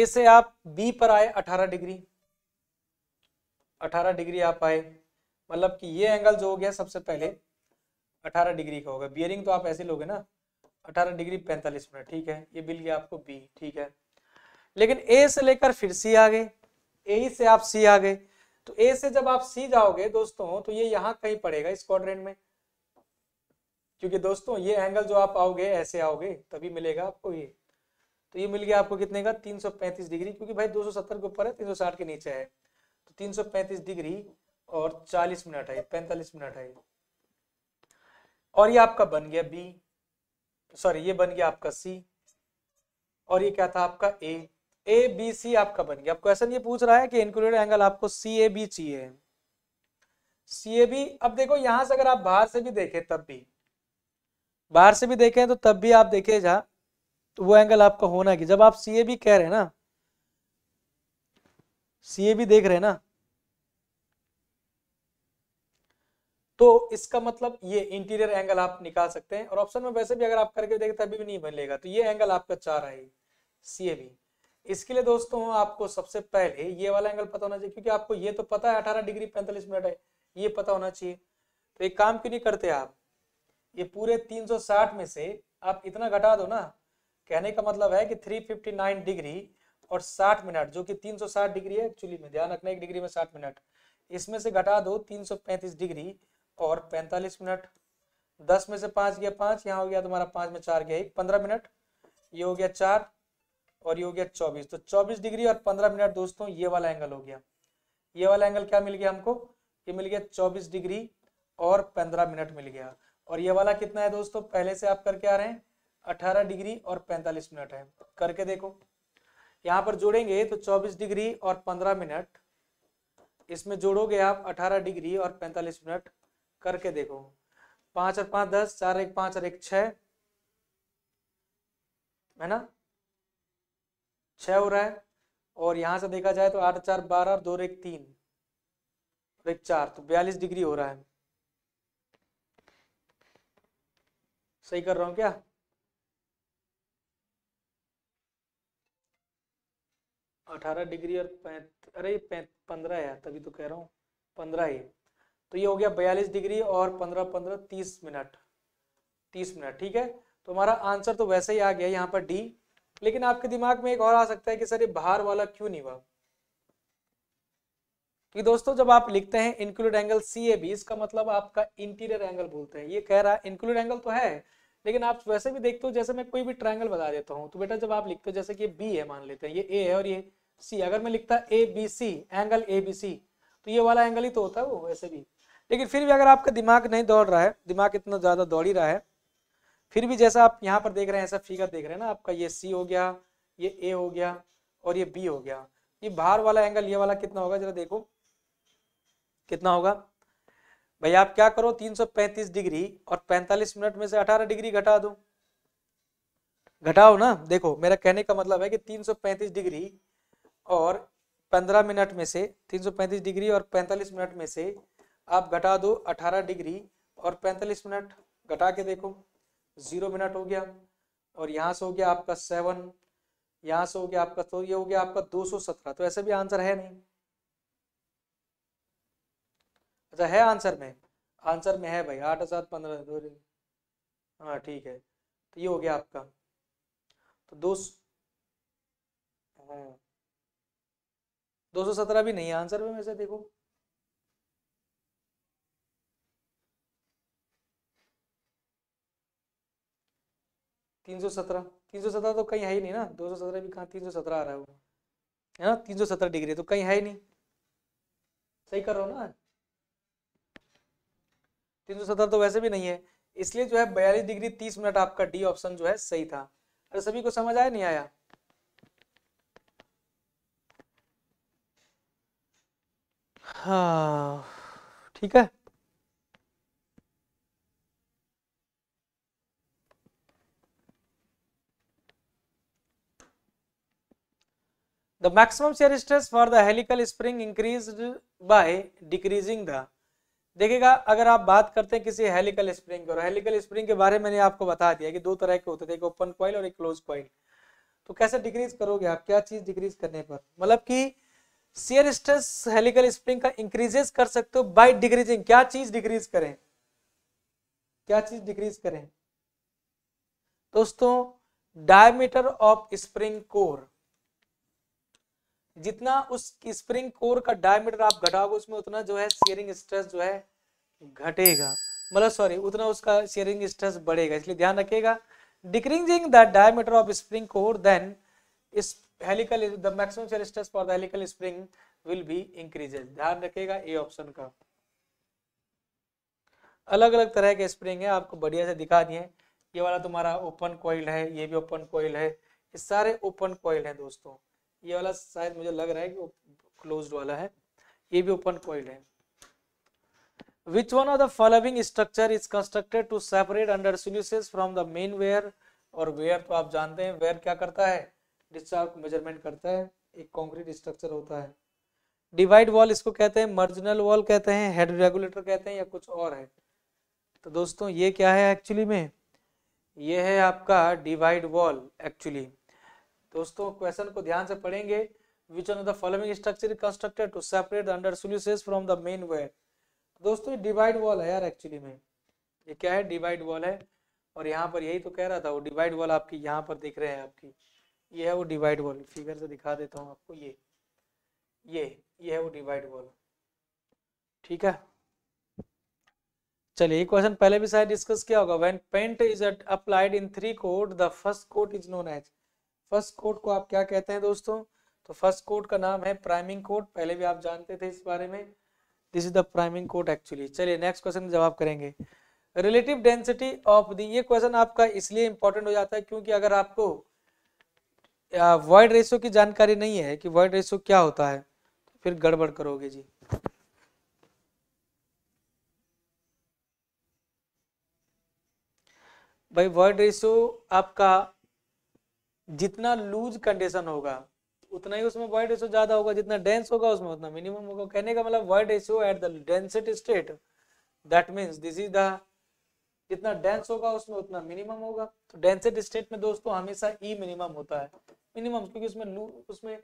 ए से आप बी पर आए 18 डिग्री 18 डिग्री आप आए मतलब कि ये एंगल जो हो गया सबसे पहले 18 डिग्री का होगा बियरिंग तो आप ऐसे लोगे ना 18 डिग्री 45 मिनट ठीक है ये मिल गया आपको बी ठीक है लेकिन ए से लेकर फिर सी आ गए ए से आप सी आ गए तो ए से जब आप सी जाओगे दोस्तों तो ये यहाँ कहीं पड़ेगा इस क्वाड्रेंट में क्योंकि दोस्तों ये एंगल जो आप आओगे ऐसे आओगे तभी मिलेगा आपको ये तो ये मिल गया आपको कितने का 335 डिग्री क्योंकि भाई 270 के ऊपर है 360 के नीचे है तो 335 डिग्री और 40 मिनट है 45 मिनट है और ये आपका बन गया बी सॉरी ये बन गया आपका सी और ये क्या था आपका ए ए बी सी आपका बन गया अब क्वेश्चन ये पूछ रहा है कि इंक्लूडेड एंगल आपको सी ए बी चाहिए सी ए बी अब देखो यहां से अगर आप बाहर से भी देखें तब भी बाहर से भी देखें तो तब भी आप देखे जा तो वो एंगल आपका होना कि जब आप सी ए बी कह रहे हैं ना सी ए बी देख रहे हैं ना तो इसका मतलब ये इंटीरियर एंगल आप निकाल सकते हैं और ऑप्शन में वैसे भी अगर आप करके देखें तभी भी नहीं बनेगा तो ये एंगल आपका चार आएगी सी ए बी इसके लिए दोस्तों आपको सबसे पहले ये वाला एंगल पता होना चाहिए क्योंकि आपको ये तो पता है अठारह डिग्री पैंतालीस मिनट है ये पता होना चाहिए तो एक काम क्यों नहीं करते आप ये पूरे 360 में से आप इतना घटा दो ना कहने का मतलब है कि 359 डिग्री और 60 मिनट जो कि 360 डिग्री है एक्चुअली में ध्यान रखना एक डिग्री में 60 मिनट इसमें से घटा दो 335 डिग्री और 45 मिनट 10 में से पाँच गया पाँच यहाँ हो गया तुम्हारा पाँच में चार गया एक पंद्रह मिनट ये हो गया चार और ये हो गया चौबीस तो चौबीस डिग्री और पंद्रह मिनट दोस्तों ये वाला एंगल हो गया ये वाला एंगल क्या मिल गया हमको ये मिल गया चौबीस डिग्री और पंद्रह मिनट मिल गया और ये वाला कितना है दोस्तों पहले से आप करके आ रहे हैं अठारह डिग्री और पैंतालीस मिनट है करके देखो यहाँ पर जोड़ेंगे तो चौबीस डिग्री और पंद्रह मिनट इसमें जोड़ोगे आप अठारह डिग्री और पैंतालीस मिनट करके देखो पांच और पांच दस चार एक पांच और एक छ है ना छः हो रहा है और यहाँ से देखा जाए तो आठ चार बारह और दो एक तीन और एक चार तो बयालीस डिग्री हो रहा है सही कर रहा हूँ क्या अठारह डिग्री और पैंत अरे पैंत पंद्रह है तभी तो कह रहा हूँ पंद्रह ही तो ये हो गया बयालीस डिग्री और पंद्रह पंद्रह तीस मिनट तीस मिनट ठीक है तो हमारा आंसर तो वैसे ही आ गया यहाँ पर डी लेकिन आपके दिमाग में एक और आ सकता है कि सर ये बाहर वाला क्यों नहीं हुआ क्योंकि दोस्तों जब आप लिखते हैं include angle C A B इसका मतलब आपका इंटीरियर एंगल बोलते हैं ये कह रहा है इंक्लूड एंगल तो है लेकिन आप वैसे भी देखते हो जैसे मैं कोई भी ट्राइंगल बता देता हूँ तो बेटा जब आप लिखते हो जैसे कि बी है मान लेते हैं ये ए है और ये सी अगर मैं लिखता A B C angle A B C तो ये वाला एंगल ही तो होता है वो वैसे भी लेकिन फिर भी अगर आपका दिमाग नहीं दौड़ रहा है दिमाग इतना ज़्यादा दौड़ ही रहा है फिर भी जैसा आप यहाँ पर देख रहे हैं ऐसा फिगर देख रहे हैं ना आपका ये सी हो गया ये ए हो गया और ये बी हो गया ये बाहर वाला एंगल ये वाला कितना होगा जरा देखो कितना होगा भाई आप क्या करो 335 डिग्री और 45 मिनट में से 18 डिग्री घटा दो घटाओ ना देखो मेरा कहने का मतलब है कि 335 डिग्री और 15 मिनट में से 335 डिग्री और 45 मिनट में से आप घटा दो 18 डिग्री और 45 मिनट घटा के देखो जीरो मिनट हो गया और यहाँ से हो गया आपका सेवन यहाँ से हो गया आपका तो ये हो गया आपका दो सौ सत्रह तो ऐसे भी आंसर है नहीं अच्छा है आंसर में आंसर में है भाई आठ हजार पंद्रह दो हाँ ठीक है तो ये हो गया आपका तो दो सौ हाँ, दो सौ सत्रह भी नहीं है आंसर में वैसे देखो तीन सौ सत्रह तीन सौ सत्रह तो कहीं है ही नहीं ना दो सौ सत्रह भी कहा तीन सौ सत्रह आ रहा है वो है ना तीन सौ सत्रह डिग्री तो कहीं है ही नहीं सही कर रहा हूँ ना तीन सौ सत्रह तो वैसे भी नहीं है इसलिए जो है बयालीस डिग्री तीस मिनट आपका डी ऑप्शन जो है सही था अरे सभी को समझ आया नहीं आया हाँ ठीक है The maximum shear stress for the helical spring increased by decreasing the देखिएगा अगर आप बात करते हैं किसी हेलिकल स्प्रिंग और हेलिकल स्प्रिंग के बारे में मैंने आपको बता दिया कि दो तरह के होते थे एक ओपन कॉइल और एक क्लोज कॉइल तो कैसे डिक्रीज करोगे आप क्या चीज डिक्रीज करने पर मतलब कि शेयर स्ट्रेस हेलिकल स्प्रिंग का इंक्रीजेस कर सकते हो बाय डिक्रीजिंग क्या चीज डिक्रीज करें क्या चीज डिक्रीज करें दोस्तों डायमीटर ऑफ स्प्रिंग कोर जितना उस स्प्रिंग कोर का डायमीटर आप घटाओगे उसमें उतना जो है शेयरिंग स्ट्रेस जो है घटेगा मतलब सॉरी उतना उसका शेयरिंग स्ट्रेस बढ़ेगा इसलिए ध्यान रखिएगा decreasing the diameter of spring core then इस helical the maximum shear stress for the helical spring will be increases ध्यान रखिएगा ए ऑप्शन का अलग अलग तरह के स्प्रिंग है आपको बढ़िया से दिखा दिए ये वाला तुम्हारा ओपन कॉइल है ये भी ओपन कॉइल है ये सारे ओपन कॉइल है दोस्तों ये वाला शायद मुझे लग रहा है कि वो क्लोज वाला है ये भी ओपन कॉइल्ड है which one of the following structure is constructed to separate under solutions from the main weir और वेयर तो आप जानते हैं वेयर क्या करता है डिस्चार्ज मेजरमेंट करता है एक कॉन्क्रीट स्ट्रक्चर होता है डिवाइड वॉल इसको कहते हैं मर्जिनल वॉल कहते हैं हेड रेगुलेटर कहते हैं या कुछ और है तो दोस्तों ये क्या है एक्चुअली में ये है आपका डिवाइड वॉल एक्चुअली दोस्तों क्वेश्चन को ध्यान से पढ़ेंगे which on the following structure constructed to separate under solution from the main way दोस्तों डिवाइड वॉल है यार एक्चुअली में ये क्या है डिवाइड वॉल है और यहाँ पर यही तो कह रहा था वो डिवाइड वॉल आपकी यहाँ पर दिख रहे हैं आपकी ये है वो डिवाइड वॉल फिगर से दिखा देता हूँ आपको ये ये ये है वो डिवाइड वॉल ठीक है चलिए क्वेश्चन पहले भी शायद डिस्कस किया होगा when paint is applied in three coat the first coat is known as first code को आप क्या कहते हैं दोस्तों तो फर्स्ट कोड का नाम है प्राइमिंग कोड पहले भी आप जानते थे इस बारे में this is the priming code actually चलिए नेक्स्ट क्वेश्चन जवाब करेंगे रिलेटिव डेंसिटी ऑफ दी ये क्वेश्चन आपका इसलिए इंपॉर्टेंट हो जाता है क्योंकि अगर आपको वर्ड रेशो की जानकारी नहीं है कि वर्ड रेशो क्या होता है तो फिर गड़बड़ करोगे जी भाई वर्ड रेशो आपका जितना लूज कंडीशन होगा उतना ही उसमें वर्ड रेशियो ज्यादा होगा जितना डेंस होगा उसमें उतना मिनिमम होगा कहने का मतलब void ratio at the density state that means this is the जितना डेंस होगा उसमें उतना मिनिमम होगा तो डेंसिटी स्टेट में दोस्तों हमेशा ई e मिनिमम होता है मिनिमम क्योंकि उसमें उसमें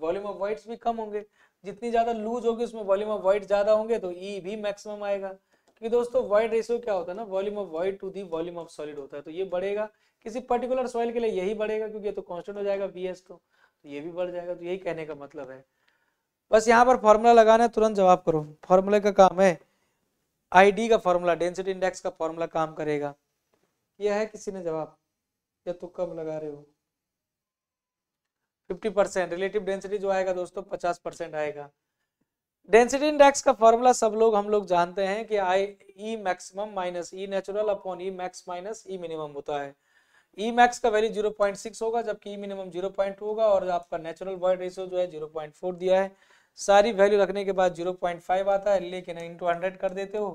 वॉल्यूम ऑफ वाइट्स भी कम होंगे जितनी ज्यादा लूज होगी उसमें वॉल्यूम ऑफ वाइट ज्यादा होंगे तो ई e भी मैक्सिमम आएगा क्योंकि दोस्तों वाइट रेशियो क्या होता है ना volume of white to the volume of solid होता है तो ये बढ़ेगा किसी पर्टिकुलर सॉइल के लिए यही बढ़ेगा क्योंकि ये तो कॉन्स्टेंट हो जाएगा बी एस तो, तो ये भी बढ़ जाएगा तो यही कहने का मतलब है बस यहाँ पर फॉर्मूला लगाना है तुरंत जवाब करो फॉर्मूले का काम है आईडी का फॉर्मूला डेंसिटी इंडेक्स का फॉर्मूला काम करेगा यह है किसी ने जवाब या तो कम लगा रहे हो 50 परसेंट रिलेटिव डेंसिटी जो आएगा दोस्तों 50 परसेंट आएगा डेंसिटी इंडेक्स का फॉर्मूला सब लोग हम लोग जानते हैं कि I E maximum minus E natural upon E max minus E minimum होता है ई मैक्स का वैल्यू जीरो पॉइंट सिक्स होगा जबकि E minimum zero point two होगा और आपका नेचुरल वर्ड रेशियो जो है जीरो पॉइंट फोर दिया है सारी वैल्यू रखने के बाद जीरो पॉइंट फाइव आता है लेकिन इंटू हंड्रेड कर देते हो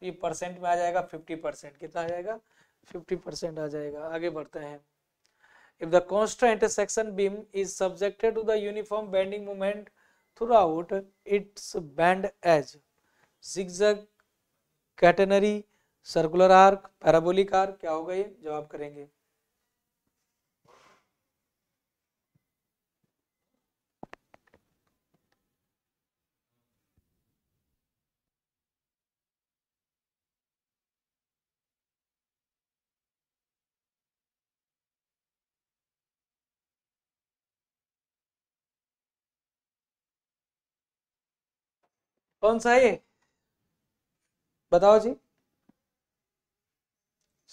तो ये परसेंट में आ जाएगा फिफ्टी परसेंट कितना आ जाएगा फिफ्टी परसेंट आ जाएगा आगे बढ़ते हैं if the the intersection beam is subjected to the uniform bending bending throughout its band as zigzag catenary circular arc parabolic arc क्या होगा ये जवाब करेंगे कौन सा है ये बताओ जी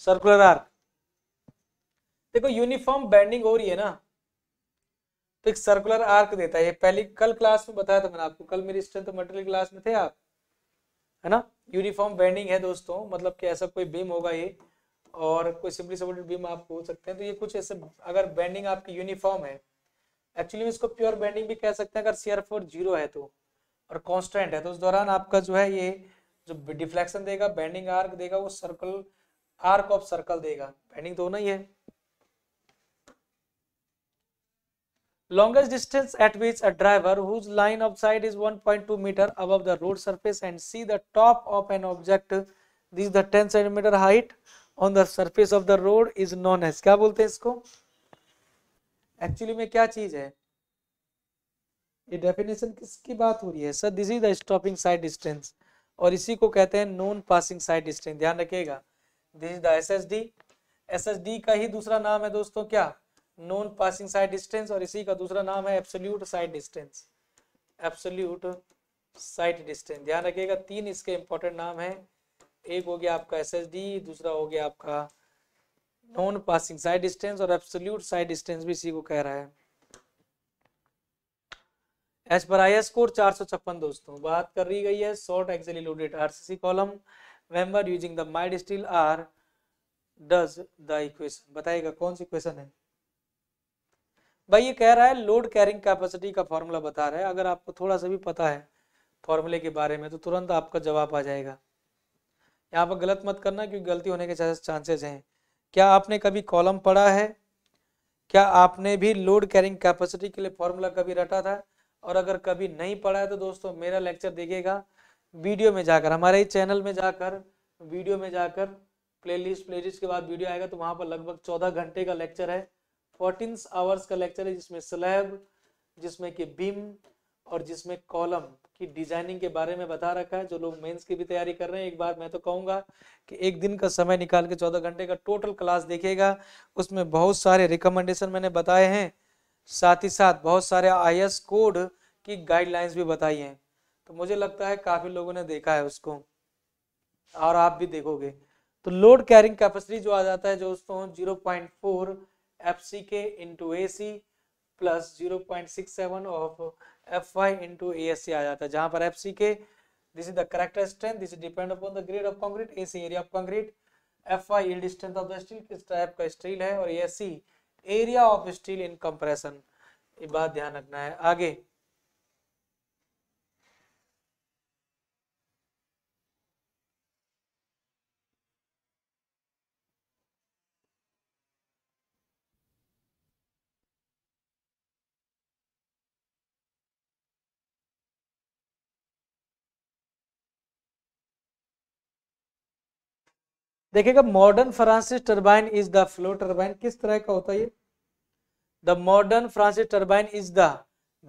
सर्कुलर आर्क देखो यूनिफॉर्म बेंडिंग हो रही है ना तो एक सर्कुलर आर्क देता है ये पहली कल क्लास में बताया था मैंने आपको कल मेरी स्ट्रेंथ मटेरियल क्लास में थे आप है ना यूनिफॉर्म बेंडिंग है दोस्तों मतलब कि ऐसा कोई बीम होगा ये और कोई सिंपली सपोर्टेड बीम आप हो सकते हैं तो ये कुछ ऐसे अगर बैंडिंग आपकी यूनिफॉर्म है एक्चुअली इसको प्योर बैंडिंग भी कह सकते हैं अगर सीआर फोर जीरो है तो और कॉन्स्टेंट है तो उस दौरान आपका जो है ये जो डिफ्लेक्शन देगा बैंडिंग आर्क देगा वो सर्कल आर्क ऑफ सर्कल देगा बैंडिंग तो ही है longest distance at which a driver whose line of sight is 1.2 metre अब the road surface and see the top of an object this the 10 centimetre height on the surface of the road is known as क्या बोलते हैं इसको एक्चुअली में क्या चीज है ये डेफिनेशन किसकी बात हो रही है sir this is the stopping sight distance और इसी को कहते हैं नॉन पासिंग साइड डिस्टेंस ध्यान रखिएगा this is the S SSD D S S D का ही दूसरा नाम है दोस्तों क्या नॉन पासिंग साइड डिस्टेंस और इसी का दूसरा नाम है absolute sight distance absolute sight distance ध्यान रखिएगा तीन इसके इंपॉर्टेंट नाम है एक हो गया आपका एस एस डी दूसरा हो गया आपका नॉन पासिंग साइड डिस्टेंस और एब्सोल्यूट साइड डिस्टेंस भी इसी को कह रहा है एस पर आई स्कोर चार सौ छप्पन दोस्तों बात कर रही गई है short axially loaded C column member using the mild steel R does the equation बताइएगा कौन सी इक्वेशन है भाई ये कह रहा है लोड कैरिंग कैपेसिटी का फॉर्मूला बता रहा है अगर आपको थोड़ा सा भी पता है फॉर्मूले के बारे में तो तुरंत आपका जवाब आ जाएगा यहाँ पर गलत मत करना क्योंकि गलती होने के चांसेस हैं क्या आपने कभी कॉलम पढ़ा है क्या आपने भी लोड कैरिंग कैपेसिटी के लिए फॉर्मूला कभी रटा था और अगर कभी नहीं पढ़ा है तो दोस्तों मेरा लेक्चर देखिएगा वीडियो में जाकर हमारे ही चैनल में जाकर वीडियो में जाकर प्लेलिस्ट प्लेलिस्ट के बाद वीडियो आएगा तो वहाँ पर लगभग चौदह घंटे का लेक्चर है फोर्टीन आवर्स का लेक्चर है जिसमें स्लैब जिसमें कि बीम और जिसमें कॉलम की डिजाइनिंग के बारे में बता रखा है जो लोग मेंस की भी तैयारी कर रहे हैं एक बार मैं तो कहूँगा कि एक दिन का समय निकाल के चौदह घंटे का टोटल क्लास देखेगा उसमें बहुत सारे रिकमेंडेशन मैंने बताए हैं साथ ही साथ बहुत सारे आई कोड की गाइडलाइंस भी बताई हैं तो मुझे लगता है काफ़ी लोगों ने देखा है उसको और आप भी देखोगे तो लोड कैरिंग कैपेसिटी जो आ जाता है दोस्तों zero point four F C K into A C plus zero point six seven of F I into A S C आ जाता है जहां पर F C K this is the correct strength this is depend upon the grade of concrete A C area of concrete F I strength of the steel किस टाइप का स्टील है और A C area of steel in compression ये बात ध्यान रखना है आगे देखिएगा modern Francis turbine is the flow turbine किस तरह का होता है ये the modern Francis turbine is the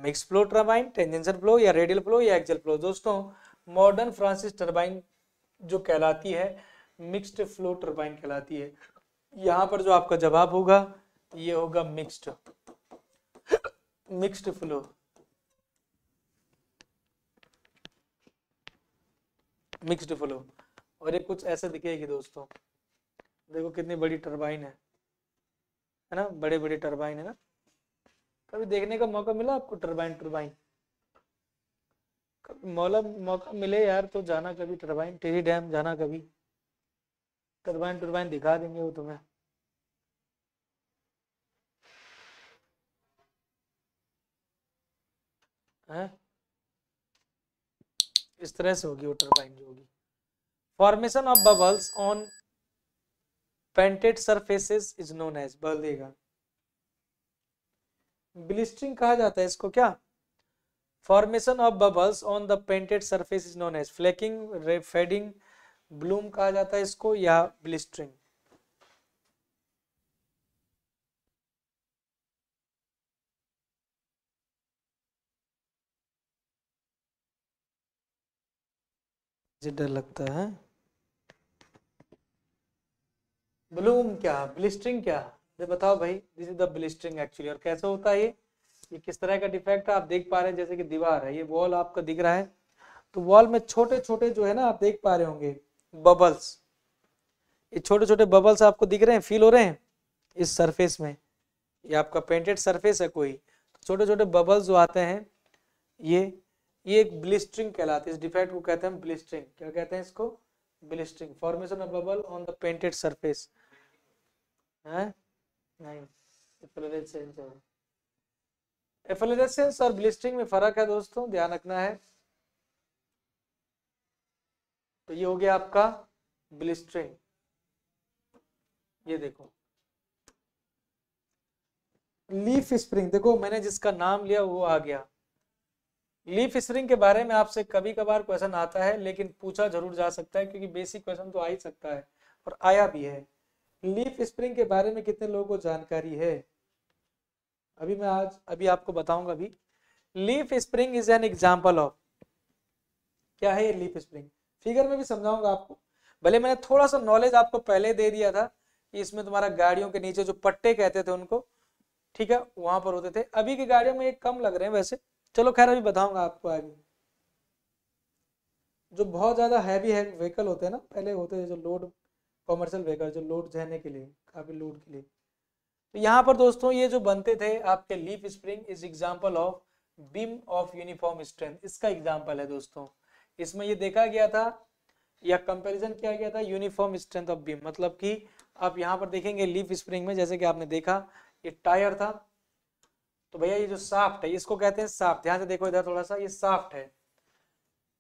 mix flow turbine tangential flow या रेडियल फ्लो या एक्जल फ्लो दोस्तों मॉडर्न फ्रांसिस टर्बाइन जो कहलाती है मिक्स्ड फ्लो टर्बाइन कहलाती है यहां पर जो आपका जवाब होगा ये होगा mixed mixed flow mixed flow और ये कुछ ऐसे दिखेगी दोस्तों देखो कितनी बड़ी टर्बाइन है है ना बड़े बड़े टर्बाइन है ना कभी देखने का मौका मिला आपको टर्बाइन टर्बाइन कभी मौला मौका मिले यार तो जाना कभी टर्बाइन टेरी डैम जाना कभी टर्बाइन टर्बाइन दिखा देंगे वो तुम्हें है इस तरह से होगी वो टर्बाइन जो होगी formation of bubbles on painted surfaces is known as बल्लेगा ब्लिस्टिंग कहा जाता है इसको क्या formation of bubbles on the painted surface is known as flaking fading bloom कहा जाता है इसको या ब्लिस्टरिंग डर लगता है ब्लूम क्या ब्लिस्टरिंग क्या बताओ भाई this is the blistering actually और कैसा होता है ये ये किस तरह का डिफेक्ट है आप देख पा रहे हैं जैसे कि दीवार है ये वॉल आपका दिख रहा है तो वॉल में छोटे छोटे जो है ना आप देख पा रहे होंगे बबल्स ये छोटे छोटे बबल्स आपको दिख रहे हैं फील हो रहे हैं इस सरफेस में ये आपका पेंटेड सरफेस है कोई छोटे छोटे बबल्स जो आते हैं ये ये एक ब्लिस्टरिंग कहलाते हैं इस डिफेक्ट को कहते हैं ब्लिस्टरिंग क्या कहते हैं इसको blistering formation of bubble on the painted surface नहीं और ब्लिस्टिंग में फर्क है दोस्तों ध्यान रखना है तो ये हो गया आपका ब्लिस्टरिंग ये देखो लीफ स्प्रिंग देखो मैंने जिसका नाम लिया वो आ गया लीफ स्प्रिंग के बारे में आपसे कभी कभार क्वेश्चन आता है लेकिन पूछा जरूर जा सकता है क्योंकि बेसिक क्वेश्चन तो आ ही सकता है और आया भी है लीफ स्प्रिंग के बारे में कितने लोगों को जानकारी है अभी मैं आज अभी आपको बताऊंगा अभी leaf spring is an example of क्या है ये लीफ स्प्रिंग फिगर में भी समझाऊंगा आपको भले मैंने थोड़ा सा नॉलेज आपको पहले दे दिया था कि इसमें तुम्हारा गाड़ियों के नीचे जो पट्टे कहते थे उनको ठीक है वहां पर होते थे अभी की गाड़ियों में ये कम लग रहे हैं वैसे चलो खैर अभी बताऊंगा आपको आगे जो बहुत ज्यादा हैवी है व्हीकल होते हैं ना पहले होते थे जो लोड कॉमर्शियल व्हीकल जो लोड रहने के लिए काफ़ी लोड के लिए तो यहाँ पर दोस्तों ये जो बनते थे आपके leaf spring is example of beam of uniform strength इसका एग्जाम्पल है दोस्तों इसमें ये देखा गया था या कंपैरिजन किया गया था यूनिफॉर्म स्ट्रेंथ ऑफ बीम मतलब कि आप यहाँ पर देखेंगे लीफ स्प्रिंग में जैसे कि आपने देखा ये टायर था तो भैया ये जो साफ्ट है इसको कहते हैं साफ्ट ध्यान से देखो इधर थोड़ा सा ये साफ्ट है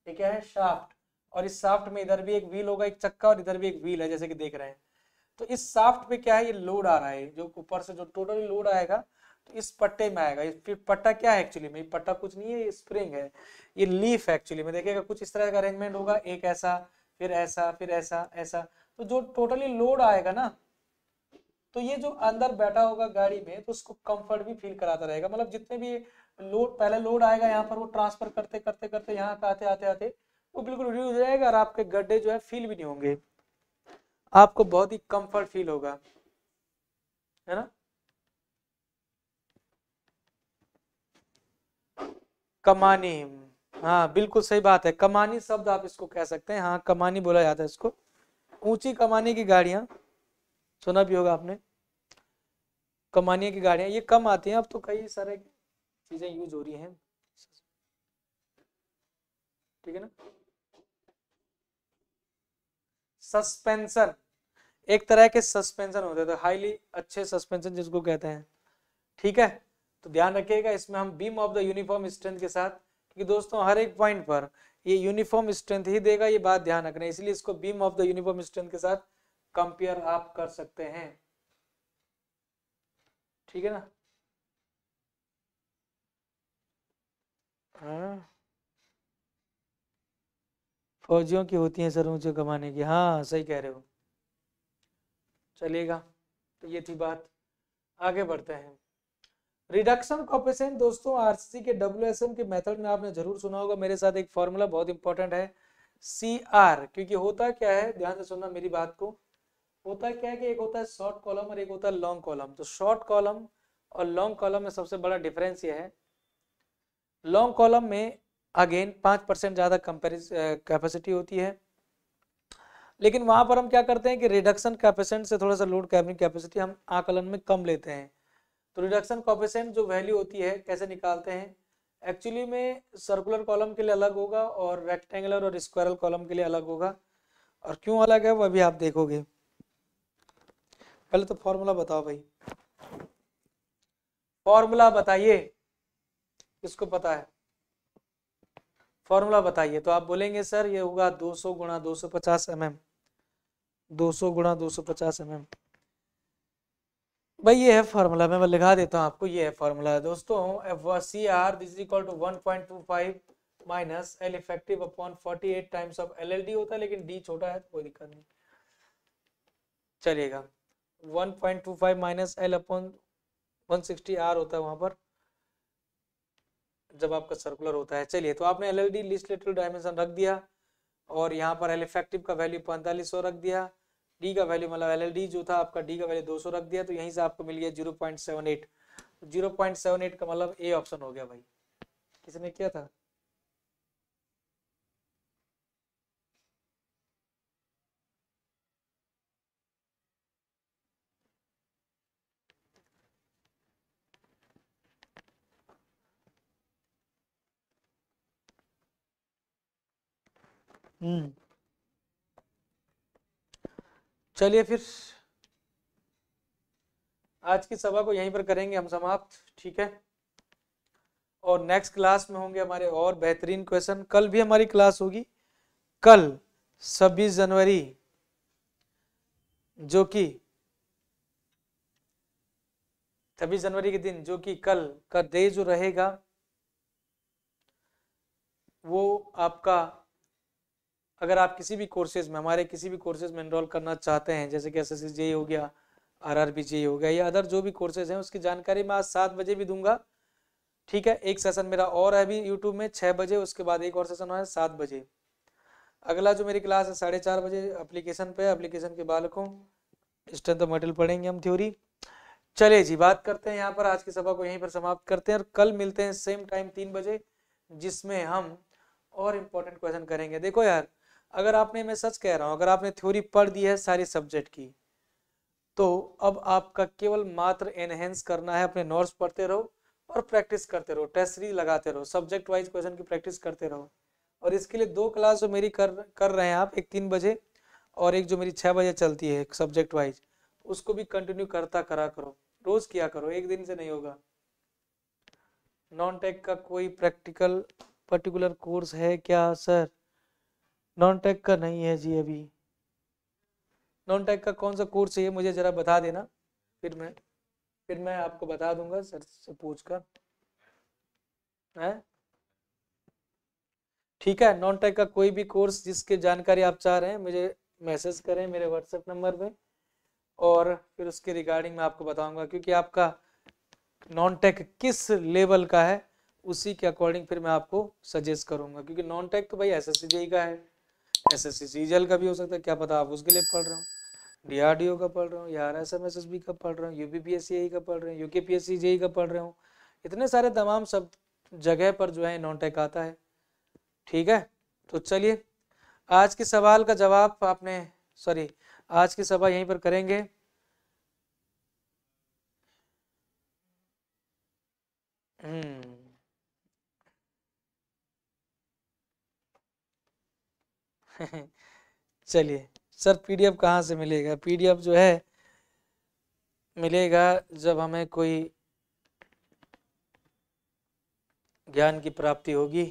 ठीक है शाफ्ट और इस साफ्ट में इधर भी एक व्हील होगा एक चक्का और इधर भी एक व्हील है जैसे कि देख रहे हैं तो इस साफ्ट पे क्या है ये लोड आ रहा है जो ऊपर से जो टोटली लोड आएगा तो इस पट्टे में आएगा इस पट्टा क्या है एक्चुअली में पट्टा कुछ नहीं है ये स्प्रिंग है ये लीफ है एक्चुअली में देखिएगा कुछ इस तरह का अरेंजमेंट होगा एक ऐसा फिर ऐसा फिर ऐसा ऐसा तो जो टोटली लोड आएगा ना तो ये जो अंदर बैठा होगा गाड़ी में तो उसको कंफर्ट भी फील कराता रहेगा मतलब जितने भी लोड पहले लोड आएगा यहाँ पर वो ट्रांसफर करते करते करते यहाँ आते आते आते वो बिल्कुल रिड्यूज हो जाएगा और आपके गड्ढे जो है फील भी नहीं होंगे आपको बहुत ही कंफर्ट फील होगा है ना कमानी हाँ बिल्कुल सही बात है कमानी शब्द आप इसको कह सकते हैं हाँ कमानी बोला जाता है इसको ऊंची कमानी की गाड़ियां सुना भी होगा आपने कमानिया की गाड़ियां ये कम आती हैं अब तो कई सारे चीजें यूज हो रही हैं ठीक है ना सस्पेंशन एक तरह के सस्पेंशन होते हैं तो हाईली अच्छे सस्पेंशन जिसको कहते हैं ठीक है तो ध्यान रखिएगा इसमें हम beam of the uniform strength के साथ क्योंकि दोस्तों हर एक पॉइंट पर ये यूनिफॉर्म स्ट्रेंथ ही देगा ये बात ध्यान रखना इसलिए इसको beam of the uniform strength के साथ कंपेयर आप कर सकते हैं ठीक है ना हाँ फौजियों की होती हैं सर ऊंचे कमाने की हाँ सही कह रहे हो चलेगा तो ये थी बात आगे बढ़ते हैं रिडक्शन कॉपेसेंट दोस्तों आरसीसी के डब्ल्यू के मेथड में आपने जरूर सुना होगा मेरे साथ एक फॉर्मूला बहुत इंपॉर्टेंट है सी क्योंकि होता क्या है ध्यान से सुनना मेरी बात को होता क्या है कि एक होता है शॉर्ट कॉलम और एक होता है लॉन्ग कॉलम तो शॉर्ट कॉलम और लॉन्ग कॉलम में सबसे बड़ा डिफरेंस ये है लॉन्ग कॉलम में अगेन पाँच परसेंट ज़्यादा कंपेरिज कैपेसिटी होती है लेकिन वहाँ पर हम क्या करते हैं कि रिडक्शन कैपेसेंट से थोड़ा सा लोड कैबिंग कैपेसिटी हम आकलन में कम लेते हैं तो रिडक्शन कॉपेसेंट जो वैल्यू होती है कैसे निकालते हैं एक्चुअली में सर्कुलर कॉलम के लिए अलग होगा और रेक्टेंगुलर और स्क्वायरल कॉलम के लिए अलग होगा और क्यों अलग है वह अभी आप देखोगे पहले तो फॉर्मूला बताओ भाई फॉर्मूला बताइए किसको पता है फॉर्मूला बताइए तो आप बोलेंगे सर ये होगा 200 सौ गुणा दो सौ पचास एम एम दो सौ गुणा दो सौ पचास एम एम भाई ये है फॉर्मूला मैं लिखा देता हूँ आपको ये है फॉर्मूला है दोस्तों C R this is equal to one point two five minus L effective upon forty eight times of L होता है लेकिन डी छोटा है तो कोई दिक्कत नहीं चलिएगा one point two five minus L upon one sixty R होता है वहाँ पर जब आपका सर्कुलर होता है चलिए तो आपने एल एल लिस्ट डायमेंशन रख दिया और यहाँ पर एल इफेक्टिव का वैल्यू पैंतालीस सौ रख दिया डी का वैल्यू मतलब एल जो था आपका डी का वैल्यू दो सौ रख दिया तो यहीं से आपको मिल गया zero zero point point seven eight seven eight का मतलब ए ऑप्शन हो गया भाई किसने किया था हम्म। चलिए फिर आज की सभा को यहीं पर करेंगे हम समाप्त ठीक है और नेक्स्ट क्लास में होंगे हमारे और बेहतरीन क्वेश्चन कल भी हमारी क्लास होगी कल छब्बीस जनवरी जो कि छब्बीस जनवरी के दिन जो कि कल का डे जो रहेगा वो आपका अगर आप किसी भी कोर्सेज में हमारे किसी भी कोर्सेज में इनरोल करना चाहते हैं जैसे कि एस एस सी हो गया आर आर हो गया या अदर जो भी कोर्सेज हैं उसकी जानकारी मैं आज सात बजे भी दूंगा ठीक है एक सेशन मेरा और है अभी यूट्यूब में छः बजे उसके बाद एक और सेशन है सात बजे अगला जो मेरी क्लास है साढ़े चार बजे अप्लीकेशन पे एप्लीकेशन के बालकों स्ट्रेंथ ऑफ मटेरियल पढ़ेंगे हम थ्योरी चलिए जी बात करते हैं यहाँ पर आज की सभा को यहीं पर समाप्त करते हैं और कल मिलते हैं सेम टाइम तीन बजे जिसमें हम और इम्पोर्टेंट क्वेश्चन करेंगे देखो यार अगर आपने मैं सच कह रहा हूँ अगर आपने थ्योरी पढ़ दी है सारे सब्जेक्ट की तो अब आपका केवल मात्र एनहेंस करना है अपने नोट्स पढ़ते रहो और प्रैक्टिस करते रहो टेस्ट लगाते रहो सब्जेक्ट वाइज क्वेश्चन की प्रैक्टिस करते रहो और इसके लिए दो क्लास जो मेरी कर कर रहे हैं आप एक तीन बजे और एक जो मेरी छः बजे चलती है सब्जेक्ट वाइज उसको भी कंटिन्यू करता करा करो रोज किया करो एक दिन से नहीं होगा नॉन टेक का कोई प्रैक्टिकल पर्टिकुलर कोर्स है क्या सर नॉन टेक का नहीं है जी अभी नॉन टेक का कौन सा कोर्स चाहिए मुझे ज़रा बता देना फिर मैं फिर मैं आपको बता दूंगा सर से पूछ कर है ठीक है नॉन टेक का कोई भी कोर्स जिसके जानकारी आप चाह रहे हैं मुझे मैसेज करें मेरे व्हाट्सएप नंबर पे और फिर उसके रिगार्डिंग मैं आपको बताऊंगा क्योंकि आपका नॉन टेक किस लेवल का है उसी के अकॉर्डिंग फिर मैं आपको सजेस्ट करूंगा क्योंकि नॉन टेक तो भाई एस एस का है एस एस सी सी का भी हो सकता है क्या पता आप उसके लिए पढ़ रहे हो डीआरडीओ का पढ़ रहे हो या R S M S S B का पढ़ रहे हो U P P S C का पढ़ रहे हो यू के पी एस सी जे का पढ़ रहे हो इतने सारे तमाम सब जगह पर जो है नॉन टेक आता है ठीक है तो चलिए आज के सवाल का जवाब आपने सॉरी आज की सभा यहीं पर करेंगे हम्म चलिए सर पीडीएफ कहाँ से मिलेगा पीडीएफ जो है मिलेगा जब हमें कोई ज्ञान की प्राप्ति होगी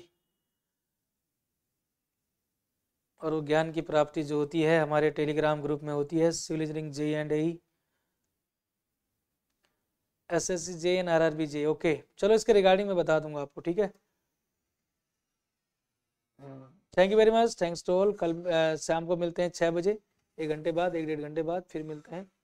और वो ज्ञान की प्राप्ति जो होती है हमारे टेलीग्राम ग्रुप में होती है civil engineering J and E S S C J N R R B J okay चलो इसके रिगार्डिंग में बता दूंगा आपको ठीक है हम्म। Thank you very much thanks to all कल शाम को मिलते हैं छः बजे एक घंटे बाद एक डेढ़ घंटे बाद फिर मिलते हैं